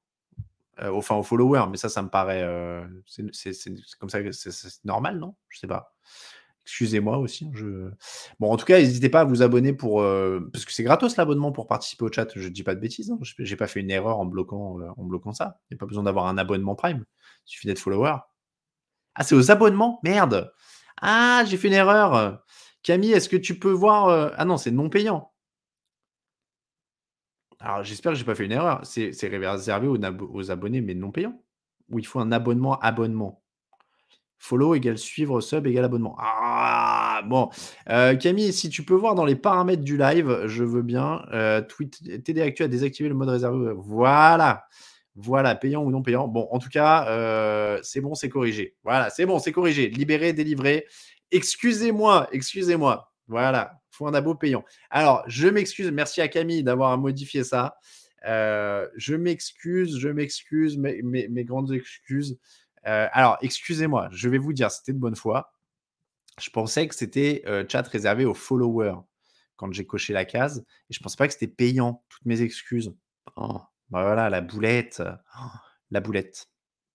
Euh, enfin aux followers, mais ça, ça me paraît. Euh, c'est comme ça que c'est normal, non Je sais pas. Excusez-moi aussi. Hein, je... Bon, en tout cas, n'hésitez pas à vous abonner pour. Euh, parce que c'est gratos l'abonnement pour participer au chat. Je dis pas de bêtises. Hein. J'ai pas fait une erreur en bloquant, en bloquant ça. Il n'y a pas besoin d'avoir un abonnement Prime. Il suffit d'être follower. Ah, c'est aux abonnements Merde Ah, j'ai fait une erreur. Camille, est-ce que tu peux voir. Ah non, c'est non payant. Alors, j'espère que je n'ai pas fait une erreur. C'est réservé aux, abonnés, mais non payants. Ou il faut un abonnement, abonnement. Follow égale suivre, sub égale abonnement. Ah, bon. Euh, Camille, si tu peux voir dans les paramètres du live, je veux bien. Euh, tweet, TD Actu a le mode réservé. Voilà. Voilà, payant ou non payant. Bon, en tout cas, euh, c'est bon, c'est corrigé. Voilà, c'est bon, c'est corrigé. Libéré, délivré. Excusez-moi, excusez-moi. Voilà faut un payant. Alors, je m'excuse, merci à Camille d'avoir modifié ça. Euh, je m'excuse, je m'excuse, mes, grandes excuses. Euh, alors, excusez-moi, je vais vous dire, c'était de bonne foi. Je pensais que c'était euh, chat réservé aux followers quand j'ai coché la case. Et je ne pensais pas que c'était payant, toutes mes excuses. Oh, bah voilà, la boulette. Oh, la boulette.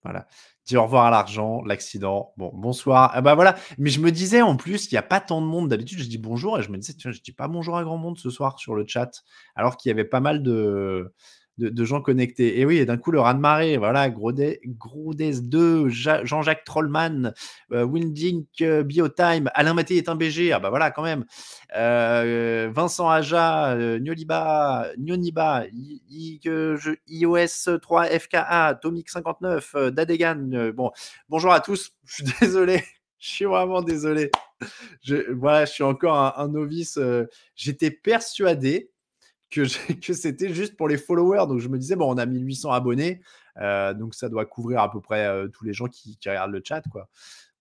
Voilà. Dis au revoir à l'argent, l'accident. Bon, bonsoir. Ah bah voilà. Mais je me disais en plus, qu'il n'y a pas tant de monde. D'habitude, je dis bonjour et je me disais, tiens, je dis pas bonjour à grand monde ce soir sur le chat. Alors qu'il y avait pas mal de, de, gens connectés. Et oui, et d'un coup, le raz-de-marée, voilà, Grodez, 2, Jean-Jacques Trollman, euh, Winding Windink euh, Biotime, Alain Maté est un BG, ah bah voilà, quand même, euh, Vincent Aja, Nyoliba, Nyoniba, iOS 3 FKA, Tomic 59, Dadegan, bon, bonjour à tous, je suis désolé, je suis vraiment désolé. Je, voilà, je suis encore un novice. J'étais persuadé, que, c'était juste pour les followers. Donc je me disais, bon, on a 1800 abonnés, euh, donc ça doit couvrir à peu près euh, tous les gens qui, regardent le chat. quoi.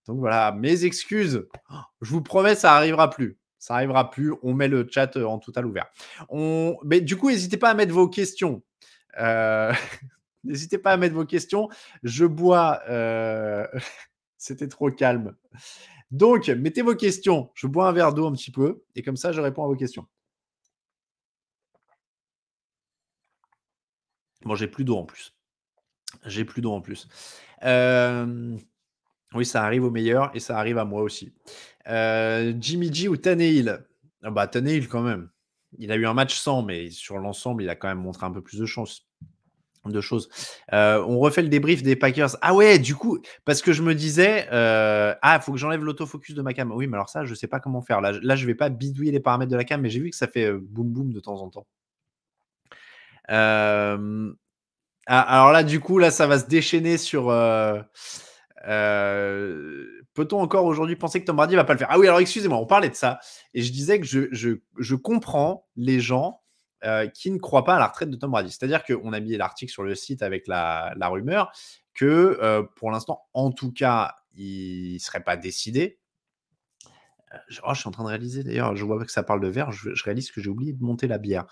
Donc voilà, mes excuses. Je vous promets, ça n'arrivera plus. Ça n'arrivera plus. On met le chat euh, en total ouvert. On... Mais du coup, n'hésitez pas à mettre vos questions. n'hésitez pas à mettre vos questions. Je bois. C'était trop calme. Donc, mettez vos questions. Je bois un verre d'eau un petit peu et comme ça, je réponds à vos questions. Bon, j'ai plus d'eau en plus. J'ai plus d'eau en plus. oui, ça arrive au meilleur et ça arrive à moi aussi. Jimmy G ou Taneil ah bah, quand même. Il a eu un match sans, mais sur l'ensemble, il a quand même montré un peu plus de chance. De choses. on refait le débrief des Packers. Ah ouais, du coup, parce que je me disais, euh, ah, faut que j'enlève l'autofocus de ma cam. Oui, mais alors ça, je sais pas comment faire. Là, là je vais pas bidouiller les paramètres de la cam, mais j'ai vu que ça fait boum boum de temps en temps alors là, du coup, là, ça va se déchaîner sur. Peut-on encore aujourd'hui penser que Tom Brady va pas le faire Ah oui, alors excusez-moi, on parlait de ça et je disais que je, je, comprends les gens qui ne croient pas à la retraite de Tom Brady. C'est-à-dire qu'on a mis l'article sur le site avec la, la rumeur que pour l'instant, en tout cas, il serait pas décidé Oh, je suis en train de réaliser d'ailleurs, je vois que ça parle de verre, je, réalise que j'ai oublié de monter la bière.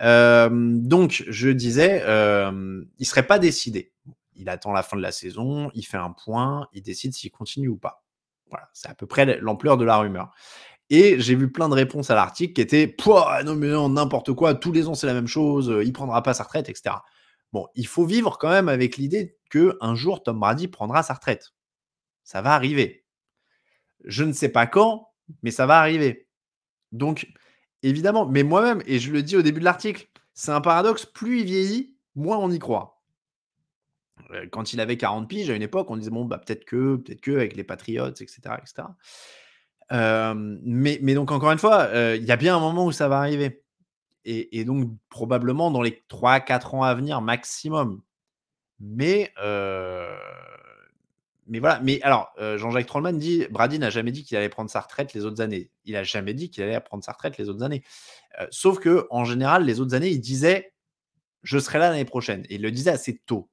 donc, je disais, euh, il serait pas décidé. Il attend la fin de la saison, il fait un point, il décide s'il continue ou pas. Voilà, c'est à peu près l'ampleur de la rumeur. Et j'ai vu plein de réponses à l'article qui étaient non, mais non, n'importe quoi, tous les ans c'est la même chose, il prendra pas sa retraite, etc. Bon, il faut vivre quand même avec l'idée qu'un jour Tom Brady prendra sa retraite. Ça va arriver. Je ne sais pas quand, mais ça va arriver. Donc, évidemment, mais moi-même, et je le dis au début de l'article, c'est un paradoxe, plus il vieillit, moins on y croit. Euh, quand il avait 40 piges, à une époque, on disait, bon, bah, peut-être que, peut-être que, avec les patriotes, etc. etc. Euh, mais, donc, encore une fois, euh, il y a bien un moment où ça va arriver. Et, donc, probablement dans les 3-4 ans à venir maximum. Mais mais voilà, mais alors, euh, Jean-Jacques Trollman dit Brady n'a jamais dit qu'il allait prendre sa retraite les autres années. Il n'a jamais dit qu'il allait prendre sa retraite les autres années. Euh, sauf que, en général, les autres années, il disait Je serai là l'année prochaine. Et il le disait assez tôt.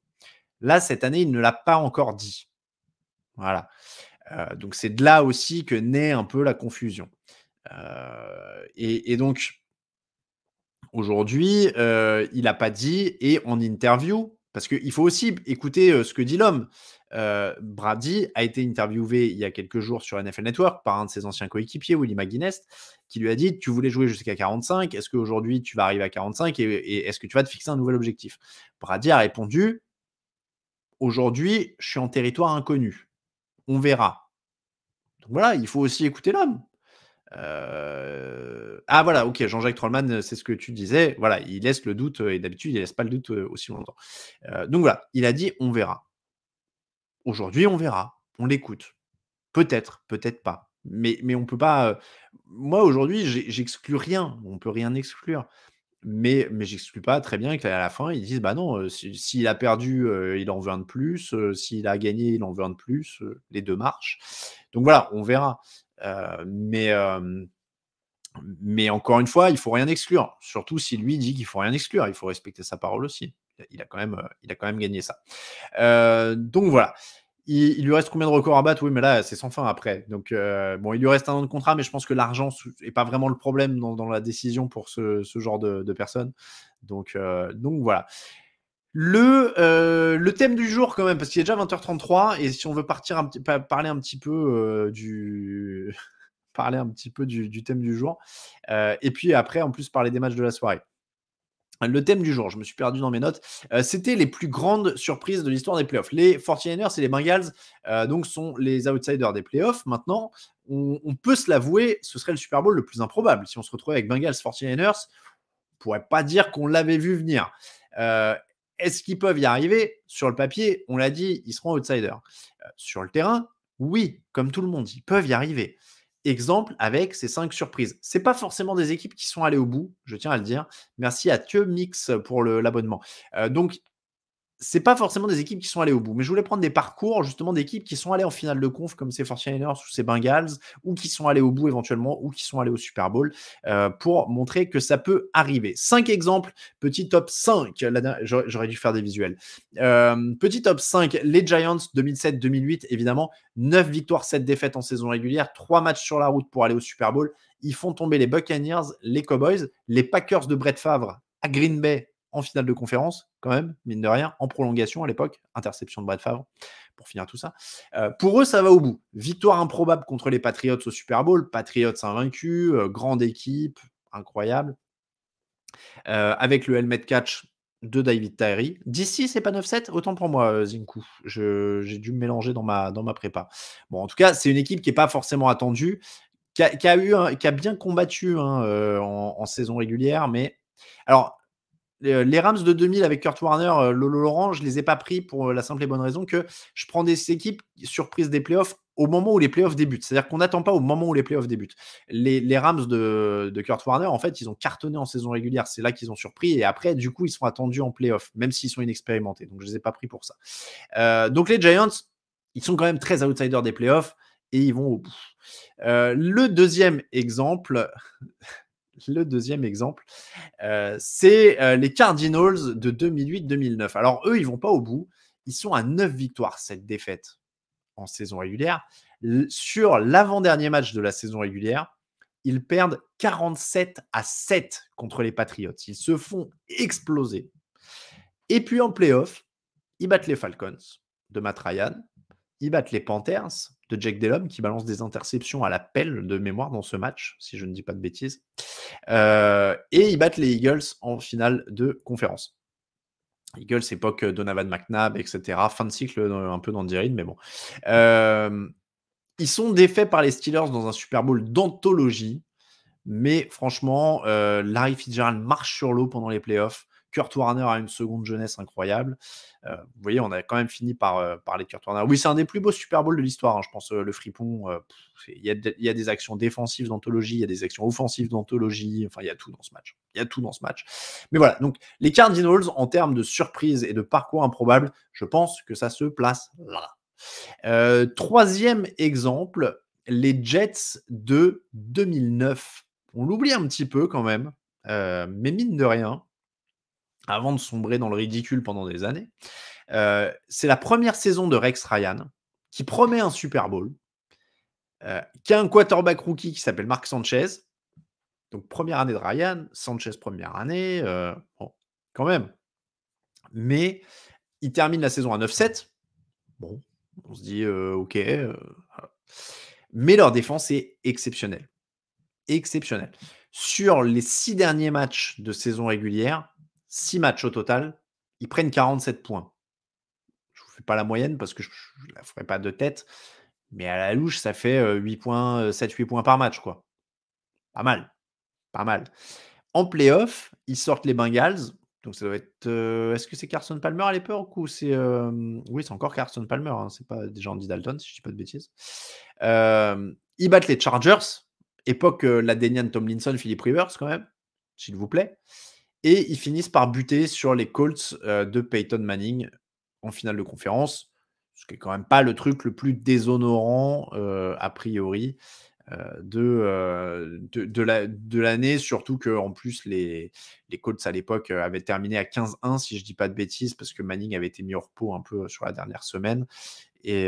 Là, cette année, il ne l'a pas encore dit. Voilà. Euh, donc, c'est de là aussi que naît un peu la confusion. Et, et, donc, aujourd'hui, il n'a pas dit, et en interview, parce qu'il faut aussi écouter ce que dit l'homme. Euh, Brady a été interviewé il y a quelques jours sur NFL Network par un de ses anciens coéquipiers, Willie McGuinness, qui lui a dit Tu voulais jouer jusqu'à 45, est-ce qu'aujourd'hui tu vas arriver à 45 et, est-ce que tu vas te fixer un nouvel objectif Brady a répondu Aujourd'hui, je suis en territoire inconnu. On verra. Donc voilà, il faut aussi écouter l'homme. Euh, ah voilà, ok, Jean-Jacques Trollman, c'est ce que tu disais. Voilà, il laisse le doute, et d'habitude, il laisse pas le doute euh, aussi longtemps. donc voilà, il a dit on verra. Aujourd'hui, on verra, on l'écoute. Peut-être, peut-être pas. Mais, mais on ne peut pas. moi, aujourd'hui, j'exclus rien. On ne peut rien exclure. Mais, mais j'exclus pas très bien qu'à la fin, ils disent bah non, s'il a perdu, il en veut un de plus. s'il a gagné, il en veut un de plus. les deux marchent. Donc voilà, on verra. mais. mais encore une fois, il faut rien exclure. Surtout si lui dit qu'il faut rien exclure, il faut respecter sa parole aussi il a quand même, euh, il a quand même gagné ça. Euh, donc voilà. Il, lui reste combien de records à battre Oui, mais là, c'est sans fin après. Donc, euh, bon, il lui reste un an de contrat, mais je pense que l'argent n'est pas vraiment le problème dans, la décision pour ce, genre de, personnes. Donc, donc voilà. Le, le thème du jour, quand même, parce qu'il est déjà 20h33, et si on veut partir un petit, parler un petit peu du. parler un petit peu du thème du jour. et puis après, en plus, parler des matchs de la soirée. Le thème du jour, je me suis perdu dans mes notes, euh, c'était les plus grandes surprises de l'histoire des playoffs. Les 49ers et les Bengals euh, donc sont les outsiders des playoffs. Maintenant, on, peut se l'avouer, ce serait le Super Bowl le plus improbable. Si on se retrouvait avec Bengals 49ers, on pourrait pas dire qu'on l'avait vu venir. Euh, est-ce qu'ils peuvent y arriver Sur le papier, on l'a dit, ils seront outsiders. sur le terrain, oui, comme tout le monde, ils peuvent y arriver. Exemple avec ces cinq surprises. c'est pas forcément des équipes qui sont allées au bout, je tiens à le dire. Merci à Thieu Mix pour l'abonnement. Euh, donc, n'est pas forcément des équipes qui sont allées au bout, mais je voulais prendre des parcours justement d'équipes qui sont allées en finale de conf, comme ces 49 ou ces Bengals, ou qui sont allées au bout éventuellement, ou qui sont allées au Super Bowl, euh, pour montrer que ça peut arriver. Cinq exemples, petit top 5, j'aurais dû faire des visuels. Euh, petit top 5, les Giants 2007-2008, évidemment, 9 victoires, 7 défaites en saison régulière, 3 matchs sur la route pour aller au Super Bowl. Ils font tomber les Buccaneers, les Cowboys, les Packers de Brett Favre à Green Bay en finale de conférence, quand même, mine de rien, en prolongation à l'époque, interception de Brad Favre, pour finir tout ça. Euh, pour eux, ça va au bout. Victoire improbable contre les Patriots au Super Bowl, Patriots invaincus, euh, grande équipe, incroyable. Euh, avec le helmet catch de David Tyree. D'ici, c'est pas 9-7, autant pour moi, Zinku. J'ai dû me mélanger dans ma, dans ma prépa. Bon, en tout cas, c'est une équipe qui n'est pas forcément attendue, qui a, eu qui a bien combattu hein, en, en saison régulière, mais alors, euh, les Rams de 2000 avec Kurt Warner, euh, Lolo Laurent, je les ai pas pris pour euh, la simple et bonne raison que je prends des équipes surprises des playoffs au moment où les playoffs débutent. C'est-à-dire qu'on n'attend pas au moment où les playoffs débutent. Les, Rams de, Kurt Warner, en fait, ils ont cartonné en saison régulière. C'est là qu'ils ont surpris. Et après, du coup, ils sont attendus en playoffs, même s'ils sont inexpérimentés. Donc, je ne les ai pas pris pour ça. donc, les Giants, ils sont quand même très outsiders des playoffs et ils vont au bout. le deuxième exemple, le deuxième exemple, euh, c'est euh, les Cardinals de 2008-2009. Alors, eux, ils vont pas au bout. Ils sont à 9 victoires, cette défaite en saison régulière. sur l'avant-dernier match de la saison régulière, ils perdent 47 à 7 contre les Patriots. Ils se font exploser. Et puis en playoff, ils battent les Falcons de Matt Ryan. Ils battent les Panthers de Jack Delhomme qui balance des interceptions à la pelle de mémoire dans ce match, si je ne dis pas de bêtises. Euh, et ils battent les Eagles en finale de conférence. Eagles, époque euh, Donovan McNabb, etc. Fin de cycle euh, un peu dans Dirine, mais bon. ils sont défaits par les Steelers dans un Super Bowl d'anthologie. Mais franchement, Larry Fitzgerald marche sur l'eau pendant les playoffs. Kurt Warner a une seconde jeunesse incroyable. Euh, vous voyez, on a quand même fini par euh, parler de Kurt Warner. Oui, c'est un des plus beaux Super Bowl de l'histoire, hein, je pense. Euh, le fripon, il y, a des actions défensives d'anthologie, il y a des actions offensives d'anthologie. Enfin, il y a tout dans ce match. Il y a tout dans ce match. Mais voilà, donc les Cardinals, en termes de surprise et de parcours improbable, je pense que ça se place là. troisième exemple, les Jets de 2009. On l'oublie un petit peu quand même, mais mine de rien, avant de sombrer dans le ridicule pendant des années. Euh, c'est la première saison de Rex Ryan qui promet un Super Bowl, euh, qui a un quarterback rookie qui s'appelle Marc Sanchez. Donc première année de Ryan, Sanchez première année, euh, bon, quand même. Mais il termine la saison à 9-7. Bon, on se dit ok. Mais leur défense est exceptionnelle. Exceptionnelle. Sur les six derniers matchs de saison régulière, 6 matchs au total, ils prennent 47 points. Je ne vous fais pas la moyenne parce que je ne la ferai pas de tête, mais à la louche, ça fait 8 points, 7-8 points par match, quoi. Pas mal. Pas mal. En playoff, ils sortent les Bengals. Donc ça doit être. Est-ce que c'est Carson Palmer à l'époque ou c'est. oui, c'est encore Carson Palmer. Ce hein, c'est pas déjà Andy Dalton, si je dis pas de bêtises. ils battent les Chargers. Époque la Denian Tomlinson, Philippe Rivers, quand même, s'il vous plaît. Et ils finissent par buter sur les Colts euh, de Peyton Manning en finale de conférence, ce qui est quand même pas le truc le plus déshonorant euh, a priori euh, de, de, l'année, surtout qu'en plus les, les Colts à l'époque avaient terminé à 15-1, si je ne dis pas de bêtises, parce que Manning avait été mis au repos un peu sur la dernière semaine. Et,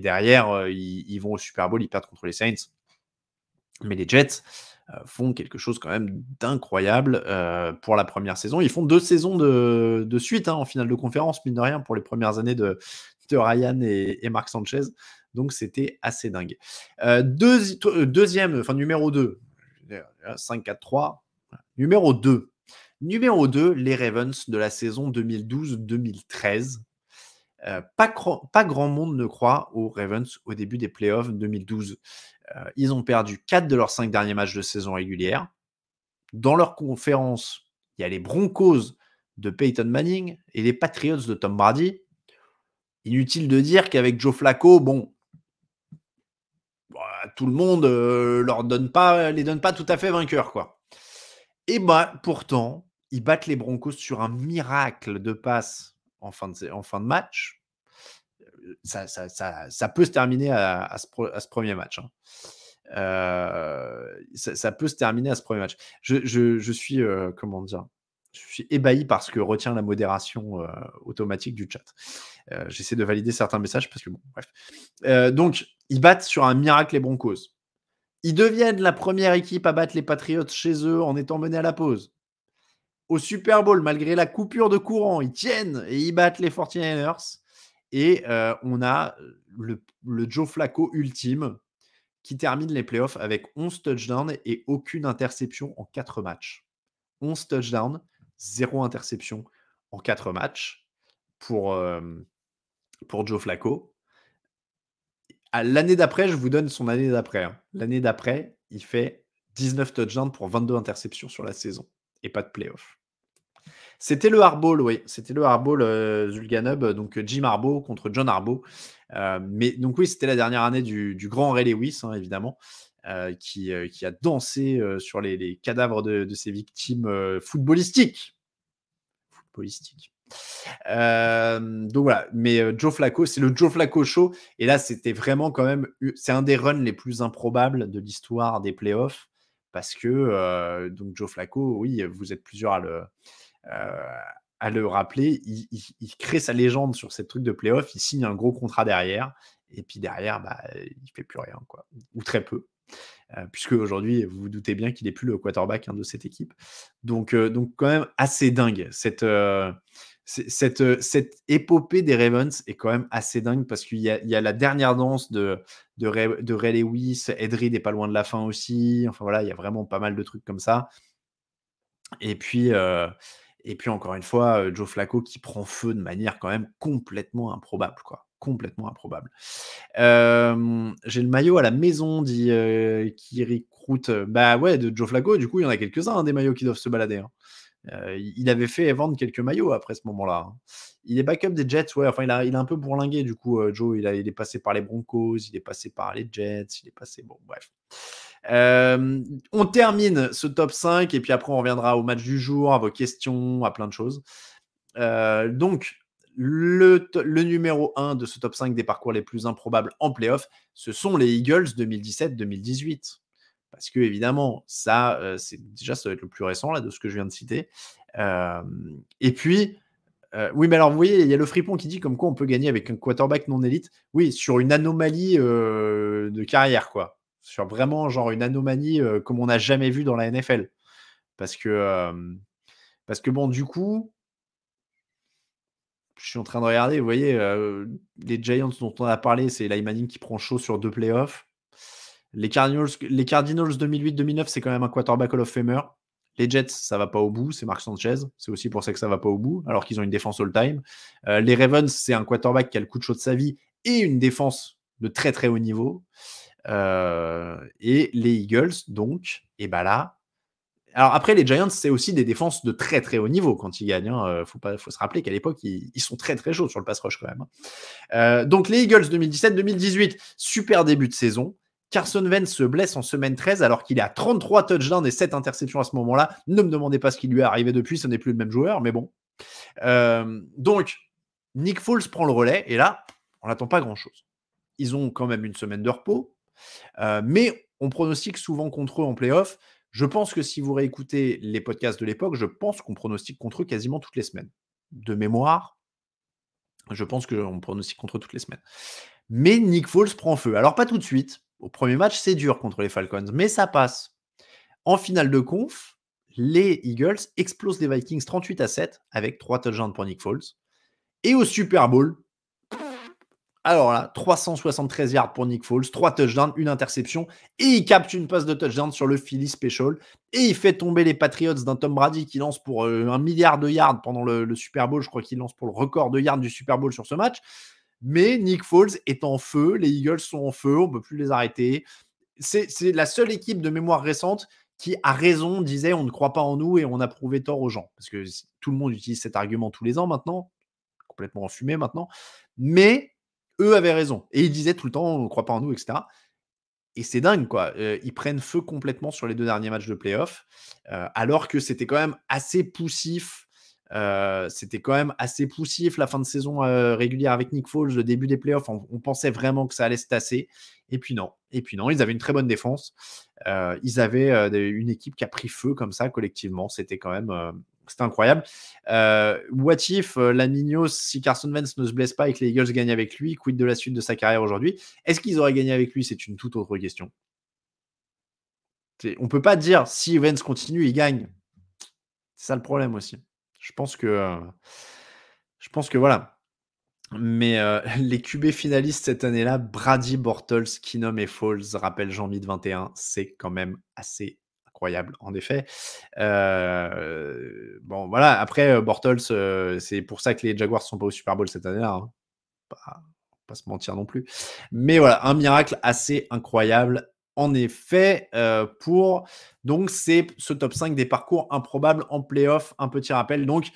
derrière, ils, vont au Super Bowl, ils perdent contre les Saints. Mais les Jets, euh, font quelque chose quand même d'incroyable euh, pour la première saison. Ils font deux saisons de, suite hein, en finale de conférence, mine de rien, pour les premières années de, de Ryan et, et Marc Sanchez. Donc c'était assez dingue. Euh, deuxième, enfin numéro 2, 5-4-3, numéro 2. Numéro 2, les Ravens de la saison 2012-2013 pas, grand monde ne croit aux Ravens au début des playoffs 2012. ils ont perdu 4 de leurs 5 derniers matchs de saison régulière. Dans leur conférence, il y a les Broncos de Peyton Manning et les Patriots de Tom Brady. Inutile de dire qu'avec Joe Flacco, bon, bah, tout le monde ne leur donne pas, les donne pas tout à fait vainqueurs, quoi. Et bah, pourtant, ils battent les Broncos sur un miracle de passe en fin de, match, ça, peut se terminer à, ce, premier match. Hein. ça, peut se terminer à ce premier match. Je, suis, comment dire, je suis ébahi parce que retient la modération automatique du chat. J'essaie de valider certains messages parce que bon, bref. donc, ils battent sur un miracle les Broncos. Ils deviennent la première équipe à battre les Patriotes chez eux en étant menés à la pause au Super Bowl, malgré la coupure de courant, ils tiennent et ils battent les 49ers. Et euh, on a euh, le, Joe Flacco ultime qui termine les playoffs avec 11 touchdowns et aucune interception en 4 matchs. 11 touchdowns, 0 interception en 4 matchs pour, euh, pour Joe Flacco. L'année d'après, je vous donne son année d'après. Hein. L'année d'après, il fait 19 touchdowns pour 22 interceptions sur la saison et pas de playoff. C'était le Harbo oui. C'était le Harbo euh, Zulganub, donc euh, Jim Harbaugh contre John Arbo. Euh, mais donc oui, c'était la dernière année du, grand Ray Lewis, hein, évidemment, qui, a dansé sur les, cadavres de, de ses victimes footballistiques. Footballistiques. donc voilà, mais Joe Flacco, c'est le Joe Flacco show. Et là, c'était vraiment quand même, c'est un des runs les plus improbables de l'histoire des playoffs parce que donc Joe Flacco, oui, vous êtes plusieurs à le, à le rappeler, il, crée sa légende sur cette truc de playoff, il signe un gros contrat derrière, et puis derrière, bah, il fait plus rien, quoi, ou très peu. puisque aujourd'hui, vous vous doutez bien qu'il n'est plus le quarterback hein, de cette équipe. Donc, donc, quand même, assez dingue cette, euh, cette, épopée des Ravens est quand même assez dingue parce qu'il y, a la dernière danse de, de, Ray, de Ray Lewis, Edrid est pas loin de la fin aussi. Enfin voilà, il y a vraiment pas mal de trucs comme ça. Et puis, euh, et puis encore une fois, euh, Joe Flacco qui prend feu de manière quand même complètement improbable. Quoi. Complètement improbable. J'ai le maillot à la maison, dit qui recrute Bah ouais, de Joe Flacco, du coup, il y en a quelques-uns hein, des maillots qui doivent se balader. Hein. Euh, il avait fait vendre quelques maillots après ce moment-là. Hein. Il est backup des Jets, ouais. Enfin, il a, un peu bourlingué du coup, euh, Joe. Il, a, il, est passé par les Broncos, il est passé par les Jets, il est passé. Bon, bref. Euh, on termine ce top 5 et puis après, on reviendra au match du jour, à vos questions, à plein de choses. donc, le, numéro 1 de ce top 5 des parcours les plus improbables en playoff, ce sont les Eagles 2017-2018. Parce que, évidemment, ça, c'est déjà, ça doit être le plus récent là, de ce que je viens de citer. et puis, oui, mais alors, vous voyez, il y a le fripon qui dit comme quoi on peut gagner avec un quarterback non élite. Oui, sur une anomalie de carrière, quoi. Sur vraiment, genre, une anomalie comme on n'a jamais vu dans la NFL. Parce que, parce que bon, du coup, je suis en train de regarder, vous voyez, les Giants dont on a parlé, c'est Eli qui prend chaud sur deux playoffs. Les Cardinals, les Cardinals 2008-2009, c'est quand même un quarterback Hall of Famer. Les Jets, ça va pas au bout, c'est Marc Sanchez. C'est aussi pour ça que ça va pas au bout, alors qu'ils ont une défense all-time. Euh, les Ravens, c'est un quarterback qui a le coup de chaud de sa vie et une défense de très très haut niveau. Euh, et les Eagles, donc, et bah là. Alors après, les Giants, c'est aussi des défenses de très très haut niveau quand ils gagnent. Il hein. euh, Faut, faut se rappeler qu'à l'époque, ils, sont très très chauds sur le pass rush quand même. Hein. donc les Eagles 2017-2018, super début de saison. Carson Wentz se blesse en semaine 13 alors qu'il est à 33 touchdowns et 7 interceptions à ce moment-là. Ne me demandez pas ce qui lui est arrivé depuis, ce n'est plus le même joueur, mais bon. Euh, donc, Nick Foles prend le relais et là, on n'attend pas grand-chose. Ils ont quand même une semaine de repos, euh, mais on pronostique souvent contre eux en playoff. Je pense que si vous réécoutez les podcasts de l'époque, je pense qu'on pronostique contre eux quasiment toutes les semaines. De mémoire, je pense qu'on pronostique contre eux toutes les semaines. Mais Nick Foles prend feu. Alors pas tout de suite, au premier match, c'est dur contre les Falcons, mais ça passe. En finale de conf, les Eagles explosent les Vikings 38 à 7 avec 3 touchdowns pour Nick Foles. Et au Super Bowl, alors là, 373 yards pour Nick Foles, 3 touchdowns, une interception, et il capte une passe de touchdown sur le Philly Special, et il fait tomber les Patriots d'un Tom Brady qui lance pour euh, un milliard de yards pendant le Super Bowl, je crois qu'il lance pour le record de yards du Super Bowl sur ce match. Mais Nick Foles est en feu, les Eagles sont en feu, on ne peut plus les arrêter. C'est la seule équipe de mémoire récente qui, a raison, disait on ne croit pas en nous et on a prouvé tort aux gens. Parce que tout le monde utilise cet argument tous les ans maintenant, complètement enfumé maintenant. Mais eux avaient raison. Et ils disaient tout le temps on ne croit pas en nous, etc. Et c'est dingue, quoi. Euh, ils prennent feu complètement sur les deux derniers matchs de playoff, euh, alors que c'était quand même assez poussif euh, c'était quand même assez poussif la fin de saison euh, régulière avec Nick Foles, le début des playoffs. On, pensait vraiment que ça allait se tasser. Et puis non. Et puis non, ils avaient une très bonne défense. Euh, ils avaient une équipe qui a pris feu comme ça collectivement. C'était quand même. c'était incroyable. what if Nino si Carson Vance ne se blesse pas et que les Eagles gagnent avec lui, quitte de la suite de sa carrière aujourd'hui Est-ce qu'ils auraient gagné avec lui C'est une toute autre question. On peut pas dire si Vance continue, il gagne. C'est ça le problème aussi. Je pense que, euh, je pense que voilà. Mais euh, les QB finalistes cette année-là, Brady, Bortles, Kinom et Falls, rappelle jean de 21, c'est quand même assez incroyable, en effet. Euh, bon, voilà. Après, Bortles, c'est pour ça que les Jaguars ne sont pas au Super Bowl cette année-là. Hein. Pas, pas se mentir non plus. Mais voilà, un miracle assez incroyable en effet euh, pour donc c'est ce top 5 des parcours improbables en playoff, un petit rappel donc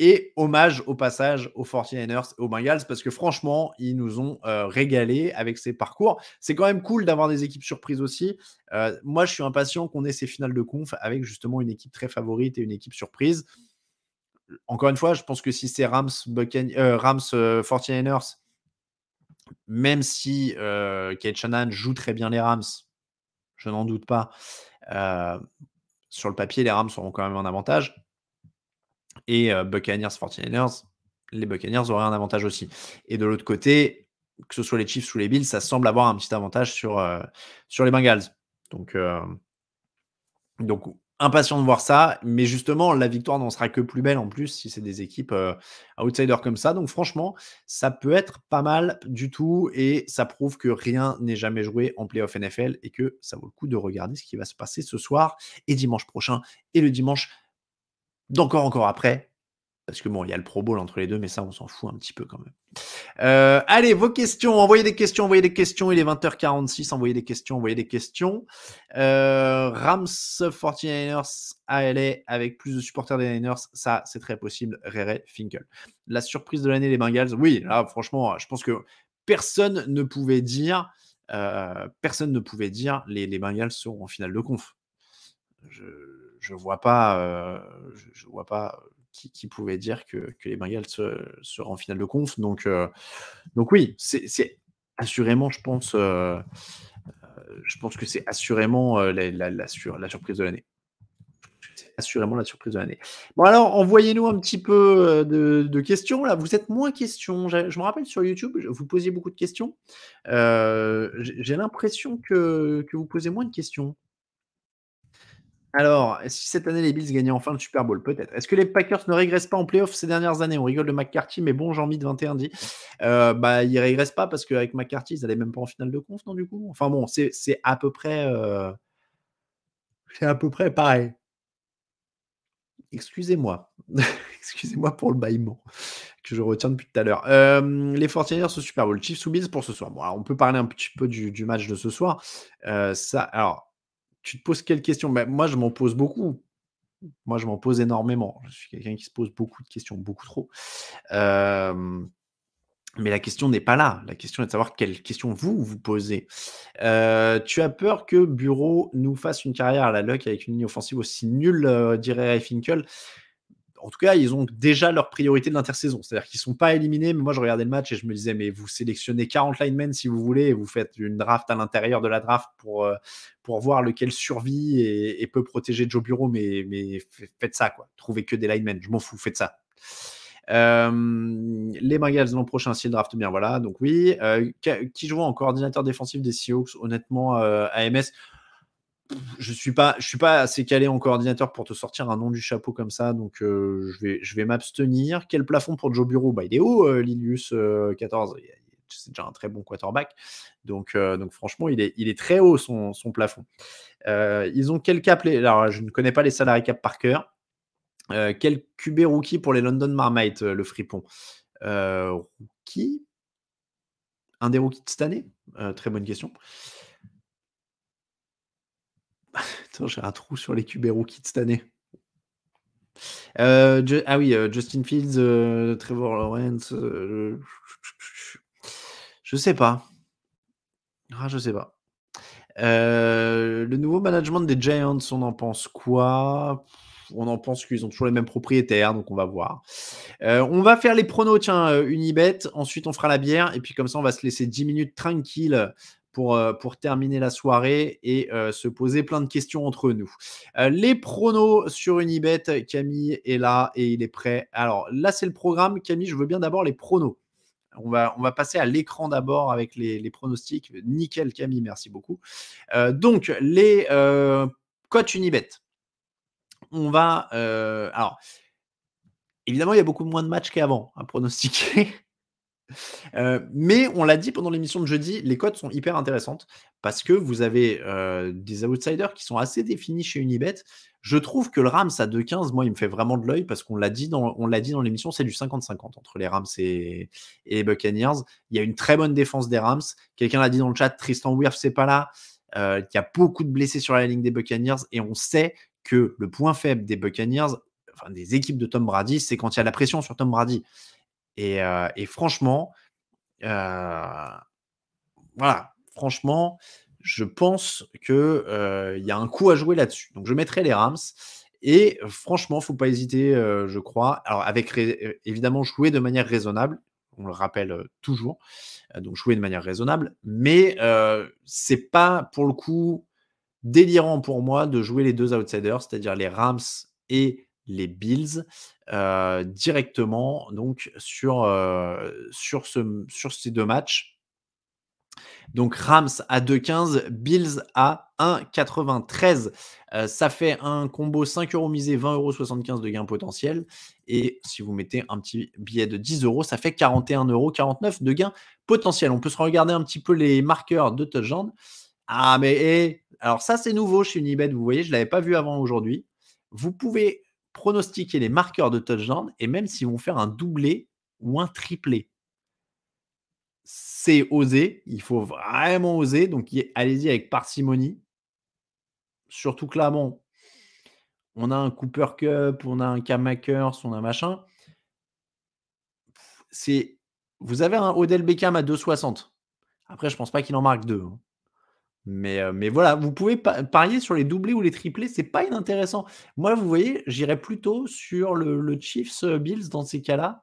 et hommage au passage aux 49ers et aux Bengals parce que franchement, ils nous ont euh, régalés régalé avec ces parcours. C'est quand même cool d'avoir des équipes surprises aussi. Euh, moi, je suis impatient qu'on ait ces finales de conf avec justement une équipe très favorite et une équipe surprise. Encore une fois, je pense que si c'est Rams, Rams 49ers, même si Kate Shannon joue très bien les Rams, je n'en doute pas. sur le papier, les Rams seront quand même en avantage. Et Buccaneers, 49ers, les Buccaneers auraient un avantage aussi. Et de l'autre côté, que ce soit les Chiefs ou les Bills, ça semble avoir un petit avantage sur, sur les Bengals. Donc, donc impatient de voir ça, mais justement, la victoire n'en sera que plus belle en plus si c'est des équipes euh, outsiders comme ça. Donc franchement, ça peut être pas mal du tout et ça prouve que rien n'est jamais joué en playoff NFL et que ça vaut le coup de regarder ce qui va se passer ce soir et dimanche prochain et le dimanche d'encore encore après parce que bon, il y a le Pro Bowl entre les deux, mais ça, on s'en fout un petit peu quand même. Euh, allez, vos questions, envoyez des questions, envoyez des questions. Il est 20h46, envoyez des questions, envoyez des questions. Euh, Rams 49ers ALA, avec plus de supporters des Niners, ça, c'est très possible. Rere, Finkel. La surprise de l'année, les Bengals. Oui, là, franchement, je pense que personne ne pouvait dire, euh, personne ne pouvait dire les, les Bengals seront en finale de conf. Je, ne vois pas, je, je vois pas qui, pouvait dire que, les Bengals se, seraient en finale de conf. Donc, euh, donc oui, c'est assurément, je pense, euh, euh, je pense que c'est assurément la, surprise de l'année assurément la surprise de l'année. Bon, alors, envoyez-nous un petit peu de, questions. Là, vous êtes moins questions. Je, me rappelle sur YouTube, vous posiez beaucoup de questions. J'ai l'impression que, que, vous posez moins de questions. Alors, si cette année les Bills gagnaient enfin le Super Bowl, peut-être. Est-ce que les Packers ne régressent pas en playoff ces dernières années On rigole de McCarthy, mais bon, jean de 21 dit. Ils euh, bah, ils régressent pas parce qu'avec McCarthy, ils n'allaient même pas en finale de conf, non, du coup Enfin bon, c'est à peu près. Euh, c'est à peu près pareil. Excusez-moi. Excusez-moi pour le bâillement que je retiens depuis tout à l'heure. Euh, les Fortiners sur Super Bowl, Chiefs ou Bills pour ce soir. on peut parler un petit peu du, match de ce soir. ça, alors, tu te poses quelles questions ben, Moi, je m'en pose beaucoup. Moi, je m'en pose énormément. Je suis quelqu'un qui se pose beaucoup de questions, beaucoup trop. mais la question n'est pas là. La question est de savoir quelles questions vous vous posez. tu as peur que Bureau nous fasse une carrière à la Luck avec une ligne offensive aussi nulle, euh, dirait Finkel en tout cas, ils ont déjà leur priorité de l'intersaison. C'est-à-dire qu'ils ne sont pas éliminés. Mais moi, je regardais le match et je me disais, mais vous sélectionnez 40 linemen si vous voulez et vous faites une draft à l'intérieur de la draft pour, euh, pour voir lequel survit et, peut protéger Joe Bureau. Mais, mais faites ça, quoi. Trouvez que des linemen. Je m'en fous, faites ça. Euh, les Bengals l'an prochain draft. draft bien, voilà, donc oui. Euh, qui joue en coordinateur défensif des Seahawks Honnêtement, euh, AMS, je suis pas, suis pas assez calé en coordinateur pour te sortir un nom du chapeau comme ça, donc euh, je vais, je vais m'abstenir. Quel plafond pour Joe Bureau bah, Il est haut, euh, Lilius 14. Euh, c'est déjà un très bon quarterback. Donc, donc franchement, il est, il est très haut son, plafond. ils ont quel cap Alors, je ne connais pas les salariés cap par cœur. quel QB rookie pour les London Marmite, le fripon Rookie Un des rookies de cette année Très bonne question. Attends, j'ai un trou sur les cubes cette année. Euh, ah oui, euh, Justin Fields, euh, Trevor Lawrence. je sais pas. Ah, je sais pas. le nouveau management des Giants, on en pense quoi On en pense qu'ils ont toujours les mêmes propriétaires, donc on va voir. on va faire les pronos, tiens, Unibet. Ensuite, on fera la bière. Et puis, comme ça, on va se laisser 10 minutes tranquille euh, pour, terminer la soirée et euh, se poser plein de questions entre nous. Euh, les pronos sur Unibet, Camille est là et il est prêt. Alors là, c'est le programme. Camille, je veux bien d'abord les pronos. On va, passer à l'écran d'abord avec les, pronostics. Nickel, Camille, merci beaucoup. donc, les euh, coachs Unibet. On va. alors, évidemment, il y a beaucoup moins de matchs qu'avant à hein, pronostiquer. Euh, mais on l'a dit pendant l'émission de jeudi, les codes sont hyper intéressantes parce que vous avez euh, des outsiders qui sont assez définis chez Unibet. Je trouve que le Rams à 15 moi, il me fait vraiment de l'œil parce qu'on l'a dit dans, dans l'émission, c'est du 50-50 entre les Rams et, les Buccaneers. Il y a une très bonne défense des Rams. Quelqu'un l'a dit dans le chat, Tristan Wirth, c'est pas là. Euh, il y a beaucoup de blessés sur la ligne des Buccaneers et on sait que le point faible des Buccaneers, enfin des équipes de Tom Brady, c'est quand il y a la pression sur Tom Brady. Et, franchement, voilà, franchement, je pense qu'il euh, y a un coup à jouer là-dessus. Donc je mettrai les Rams. Et franchement, faut pas hésiter, je crois. Alors avec évidemment jouer de manière raisonnable, on le rappelle toujours. donc jouer de manière raisonnable, mais ce n'est pas pour le coup délirant pour moi de jouer les deux outsiders, c'est-à-dire les Rams et les Bills euh, directement donc sur, euh, sur, ce, sur ces deux matchs. Donc Rams à 2,15, Bills à 1,93. Euh, ça fait un combo 5 euros misé, 20,75 euros de gain potentiel. Et si vous mettez un petit billet de 10 euros, ça fait 41,49 euros de gain potentiel. On peut se regarder un petit peu les marqueurs de touchdown. Ah mais eh, alors ça c'est nouveau chez Unibet, vous voyez, je ne l'avais pas vu avant aujourd'hui. Vous pouvez pronostiquer les marqueurs de touchdown et même s'ils vont faire un doublé ou un triplé. C'est osé, il faut vraiment oser, donc allez-y avec parcimonie. Surtout que là, on a un Cooper Cup, on a un Kamakers, on a un machin. C'est, vous avez un Odell Beckham à 2,60. Après, je pense pas qu'il en marque deux. Hein. Mais, euh, mais voilà, vous pouvez parier sur les doublés ou les triplés, c'est pas inintéressant. Moi, vous voyez, j'irais plutôt sur le, Chiefs euh, Bills dans ces cas-là.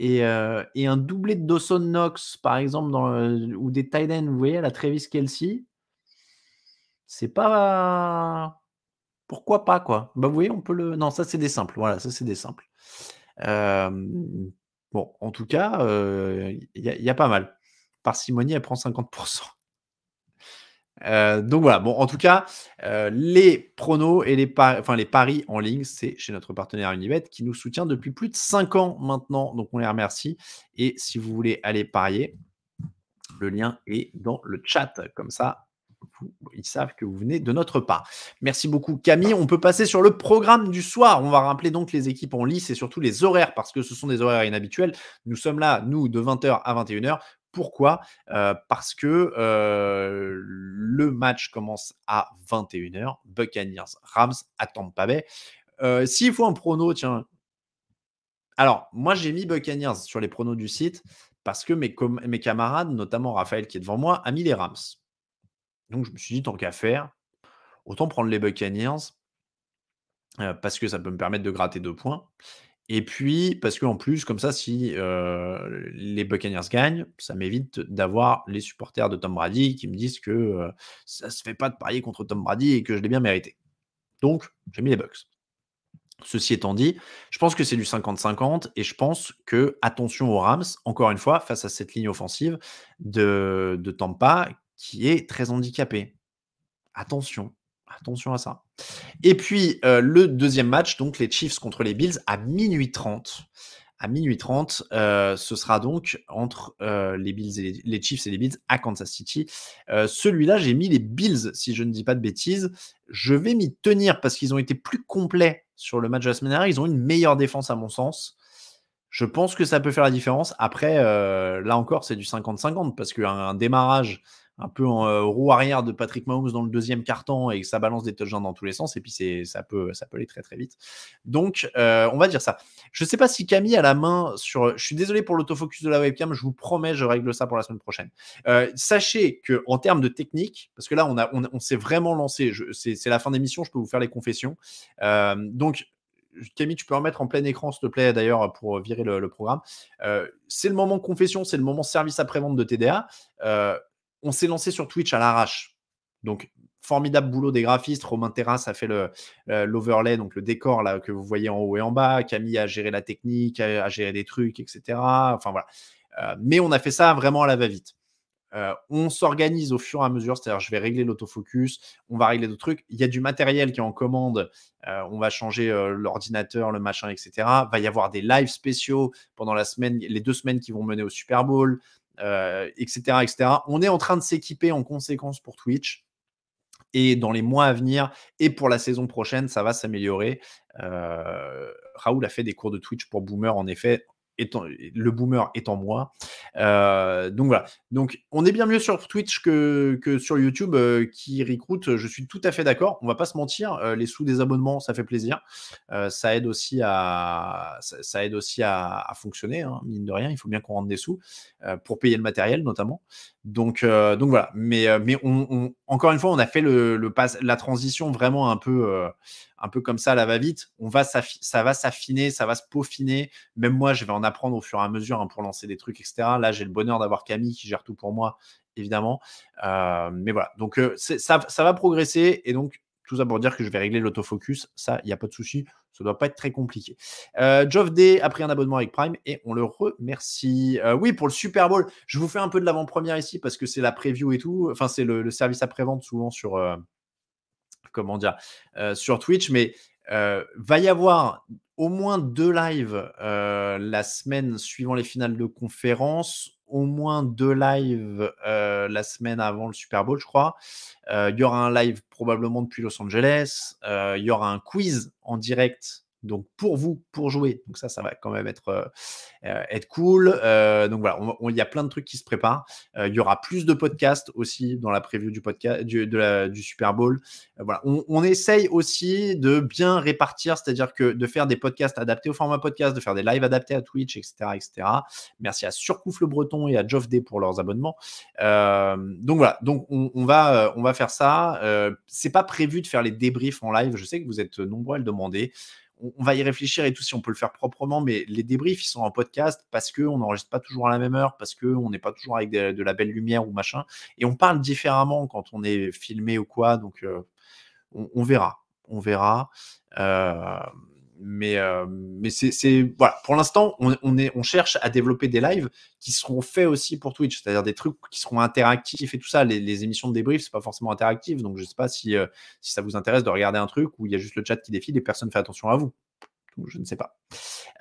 Euh, et, un doublé de Dawson Knox, par exemple, dans ou des tight ends, vous voyez, à la Travis Kelsey, c'est pas. Pourquoi pas, quoi Bah, vous voyez, on peut le. Non, ça, c'est des simples. Voilà, ça, c'est des simples. bon, en tout cas, il y, y, a pas mal. Parcimonie, elle prend 50%. Euh, donc voilà, bon, en tout cas, euh, les pronos et les, paris, les paris en ligne, c'est chez notre partenaire Unibet qui nous soutient depuis plus de 5 ans maintenant. Donc on les remercie. Et si vous voulez aller parier, le lien est dans le chat. Comme ça, ils savent que vous venez de notre part. Merci beaucoup Camille. On peut passer sur le programme du soir. On va rappeler donc les équipes en lice et surtout les horaires parce que ce sont des horaires inhabituels. Nous sommes là, nous, de 20h à 21h. Pourquoi Parce que le match commence à 21h, Buccaneers Rams à pas Bay. S'il faut un prono, tiens. Alors, moi, j'ai mis Buccaneers sur les pronos du site parce que mes, mes camarades, notamment Raphaël qui est devant moi, a mis les Rams. Donc, je me suis dit, tant qu'à faire, autant prendre les Buccaneers parce que ça peut me permettre de gratter deux points. Et puis, parce qu'en plus, comme ça, si les Buccaneers gagnent, ça m'évite d'avoir les supporters de Tom Brady qui me disent que ça ça se fait pas de parier contre Tom Brady et que je l'ai bien mérité. Donc, j'ai mis les Bucks. Ceci étant dit, je pense que c'est du 50-50 et je pense que, attention aux Rams, encore une fois, face à cette ligne offensive de, de Tampa qui est très handicapée. Attention. Attention à ça. Et puis, euh, le deuxième match, donc les Chiefs contre les Bills à minuit 30. À minuit 30, euh, ce sera donc entre euh, les, Bills et les, les, Chiefs et les Bills à Kansas City. Celui-là, j'ai mis les Bills, si je ne dis pas de bêtises. Je vais m'y tenir parce qu'ils ont été plus complets sur le match de la semaine dernière. Ils ont une meilleure défense, à mon sens. Je pense que ça peut faire la différence. Après, là encore, c'est du 50-50 parce qu'un démarrage un peu en euh, roue arrière de Patrick Mahomes dans le deuxième carton et que ça balance des touchdowns dans tous les sens et puis c'est ça peut ça peut aller très très vite. Donc euh, on va dire ça. Je sais pas si Camille a la main sur. Je suis désolé pour l'autofocus de la webcam. Je vous promets, je règle ça pour la semaine prochaine. Euh, sachez que en termes de technique, parce que là on a on, s'est vraiment lancé. C'est la fin d'émission. Je peux vous faire les confessions. donc Camille, tu peux en mettre en plein écran, s'il te plaît, d'ailleurs, pour virer le, programme. c'est le moment confession, c'est le moment service après-vente de TDA. On s'est lancé sur Twitch à l'arrache. Donc, formidable boulot des graphistes. Romain Terras a fait l'overlay, donc le décor là, que vous voyez en haut et en bas. Camille a géré la technique, a, géré des trucs, etc. Enfin voilà. Euh, mais on a fait ça vraiment à la va-vite. Euh, on s'organise au fur et à mesure, c'est-à-dire je vais régler l'autofocus, on va régler d'autres trucs. Il y a du matériel qui est en commande, euh, on va changer l'ordinateur, le machin, etc. Va y avoir des lives spéciaux pendant la semaine, les deux semaines qui vont mener au Super Bowl etc., euh, etc. On est en train de s'équiper en conséquence pour Twitch et dans les mois à venir et pour la saison prochaine, ça va s'améliorer. Euh, Raoul a fait des cours de Twitch pour Boomer, en effet, le boomer est en moi. Euh, donc voilà. Donc on est bien mieux sur Twitch que, sur YouTube euh, qui recrute. Je suis tout à fait d'accord. On va pas se mentir. Euh, les sous des abonnements, ça fait plaisir. ça aide aussi à ça, aide aussi à, fonctionner. Hein, mine de rien, il faut bien qu'on rentre des sous pour payer le matériel notamment. Donc, euh, donc voilà. Mais, euh, mais on, encore une fois, on a fait le, la transition vraiment un peu, euh, un peu comme ça, la va-vite. On va ça va s'affiner, ça va se peaufiner. Même moi, je vais en apprendre au fur et à mesure hein, pour lancer des trucs, etc. Là, j'ai le bonheur d'avoir Camille qui gère tout pour moi, évidemment. mais voilà. Donc ça, ça va progresser. Et donc, tout ça pour dire que je vais régler l'autofocus. Ça, il n'y a pas de souci. Ça doit pas être très compliqué. Euh, Day a pris un abonnement avec Prime et on le remercie. Euh, oui, pour le Super Bowl, je vous fais un peu de l'avant-première ici parce que c'est la preview et tout. Enfin, c'est le, service après-vente souvent sur, euh, comment dire, euh, sur Twitch. Mais va y avoir au moins deux lives la semaine suivant les finales de conférence au moins deux lives euh, la semaine avant le Super Bowl, je crois. Euh, il y aura un live probablement depuis Los Angeles. Euh, il y aura un quiz en direct donc pour vous, pour jouer. Donc ça, ça va quand même être, euh, euh, être cool. Euh, donc voilà, il y a plein de trucs qui se préparent. Il y aura plus de podcasts aussi dans la preview du podcast du Super Bowl. voilà, on, essaye aussi de bien répartir, c'est-à-dire que de faire des podcasts adaptés au format podcast, de faire des lives adaptés à Twitch, etc., etc. Merci à Surcouf le Breton et à Geoff D pour leurs abonnements. donc voilà, donc on, va on va faire ça. C'est pas prévu de faire les débriefs en live. Je sais que vous êtes nombreux à le demander on, va y réfléchir et tout si on peut le faire proprement, mais les débriefs, ils sont en podcast parce qu'on n'enregistre pas toujours à la même heure, parce qu'on n'est pas toujours avec de, la belle lumière ou machin. Et on parle différemment quand on est filmé ou quoi. Donc, euh, on, verra. On verra. Euh, mais euh, mais c'est voilà pour l'instant on, est on cherche à développer des lives qui seront faits aussi pour Twitch c'est-à-dire des trucs qui seront interactifs et tout ça les, émissions de débrief c'est pas forcément interactif donc je sais pas si euh, si ça vous intéresse de regarder un truc où il y a juste le chat qui défile et personne fait attention à vous je ne sais pas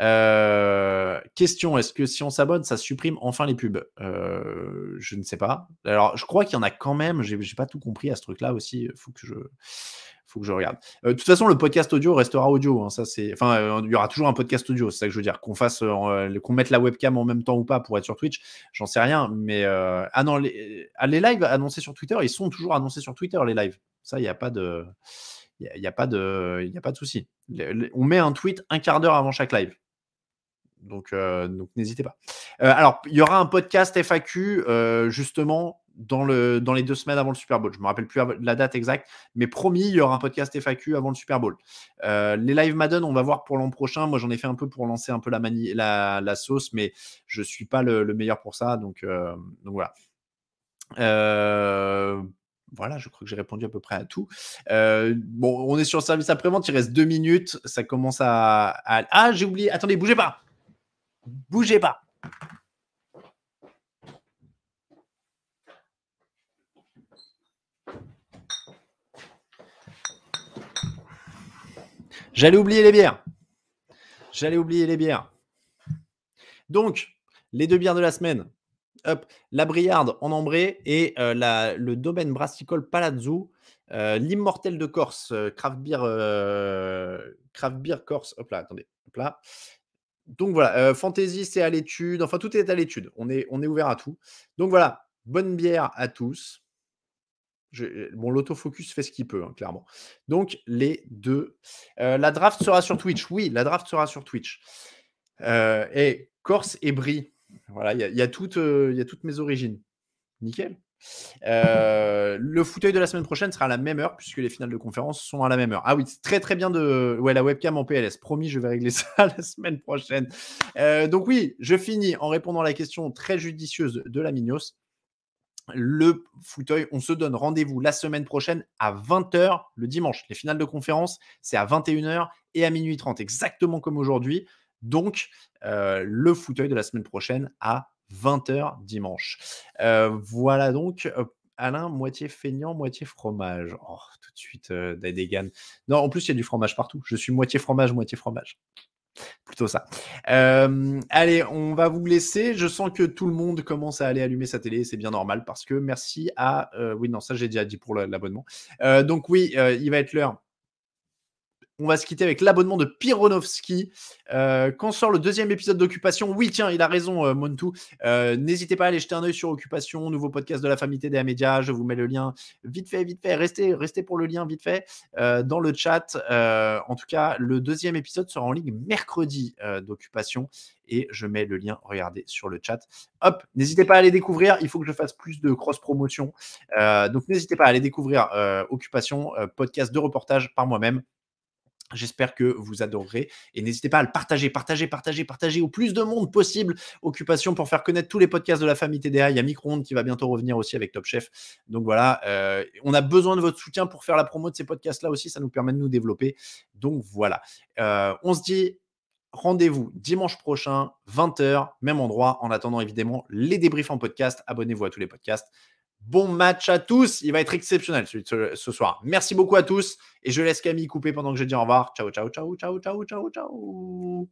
euh, question est-ce que si on s'abonne ça supprime enfin les pubs je ne sais pas alors je crois qu'il y en a quand même j'ai pas tout compris à ce truc là aussi faut que je faut que je regarde. Euh, de toute façon, le podcast audio restera audio. Hein, ça c'est, enfin, euh, il y aura toujours un podcast audio. C'est ça que je veux dire. Qu'on fasse, euh, qu'on mette la webcam en même temps ou pas pour être sur Twitch, j'en sais rien. Mais ah non, les, ah, les, lives annoncés sur Twitter, ils sont toujours annoncés sur Twitter les lives. Ça, il n'y a pas de, il y, a pas de, il y a pas de souci. On met un tweet un quart d'heure avant chaque live. Euh, donc, n'hésitez pas. Euh, alors, il y aura un podcast FAQ euh, justement dans, les deux semaines avant le Super Bowl. Je ne me rappelle plus la date exacte, mais promis, il y aura un podcast FAQ avant le Super Bowl. les Live Madden, on va voir pour l'an prochain. Moi, j'en ai fait un peu pour lancer un peu la, sauce, mais je ne suis pas le, meilleur pour ça. Donc, voilà. voilà, je crois que j'ai répondu à peu près à tout. bon, on est sur le service après-vente, il reste deux minutes. Ça commence à. à... Ah, j'ai oublié. Attendez, bougez pas. Bougez pas. J'allais oublier les bières. J'allais oublier les bières. Donc, les deux bières de la semaine. Hop, la Briarde en ambré et euh, la, le domaine brassicole Palazzo, euh, l'immortel de Corse, euh, craft, beer, craft beer Corse. Hop là, attendez. Hop là donc voilà, Fantasy, c'est à l'étude. Enfin, tout est à l'étude. On est, on est ouvert à tout. Donc voilà, bonne bière à tous. bon, l'autofocus fait ce qu'il peut, hein, clairement. Donc, les deux. la draft sera sur Twitch. Oui, la draft sera sur Twitch. et Corse et Brie. Voilà, il y, y, y a, toutes mes origines. Nickel. Euh, le fauteuil de la semaine prochaine sera à la même heure puisque les finales de conférence sont à la même heure. Ah oui, c'est très très bien de ouais la webcam en PLS. Promis, je vais régler ça la semaine prochaine. Euh, donc oui, je finis en répondant à la question très judicieuse de la Mignos. Le fauteuil, on se donne rendez-vous la semaine prochaine à 20h le dimanche. Les finales de conférence, c'est à 21h et à minuit 30, exactement comme aujourd'hui. Donc, euh, le fauteuil de la semaine prochaine à 20h dimanche. Euh, voilà donc euh, Alain, moitié feignant, moitié fromage. Oh, tout de suite, euh, des Dadegan. Non, en plus, il y a du fromage partout. Je suis moitié fromage, moitié fromage. Plutôt ça. allez, on va vous laisser. Je sens que tout le monde commence à aller allumer sa télé. C'est bien normal parce que merci à. oui, non, ça, j'ai déjà dit pour l'abonnement. donc, oui, il va être l'heure on va se quitter avec l'abonnement de Pironovski. Euh, quand sort le deuxième épisode d'Occupation Oui, tiens, il a raison, euh, Montou. Euh, n'hésitez pas à aller jeter un œil sur Occupation, nouveau podcast de la famille TDA Média. Je vous mets le lien vite fait, vite fait. Restez, restez pour le lien vite fait dans le chat. en tout cas, le deuxième épisode sera en ligne mercredi d'Occupation et je mets le lien, regardez, sur le chat. Hop, n'hésitez pas à aller découvrir, il faut que je fasse plus de cross-promotion. donc n'hésitez pas à aller découvrir Occupation, podcast de reportage par moi-même, J'espère que vous adorerez et n'hésitez pas à le partager, partager, partager, partager au plus de monde possible. Occupation pour faire connaître tous les podcasts de la famille TDA. Il y a micro qui va bientôt revenir aussi avec Top Chef. Donc voilà, euh, on a besoin de votre soutien pour faire la promo de ces podcasts-là aussi. Ça nous permet de nous développer. Donc voilà, euh, on se dit rendez-vous dimanche prochain, 20h, même endroit. En attendant évidemment les débriefs en podcast. Abonnez-vous à tous les podcasts. Bon match à tous. Il va être exceptionnel ce, soir. Merci beaucoup à tous. Et je laisse Camille couper pendant que je dis au revoir. Ciao, ciao, ciao, ciao, ciao, ciao, ciao.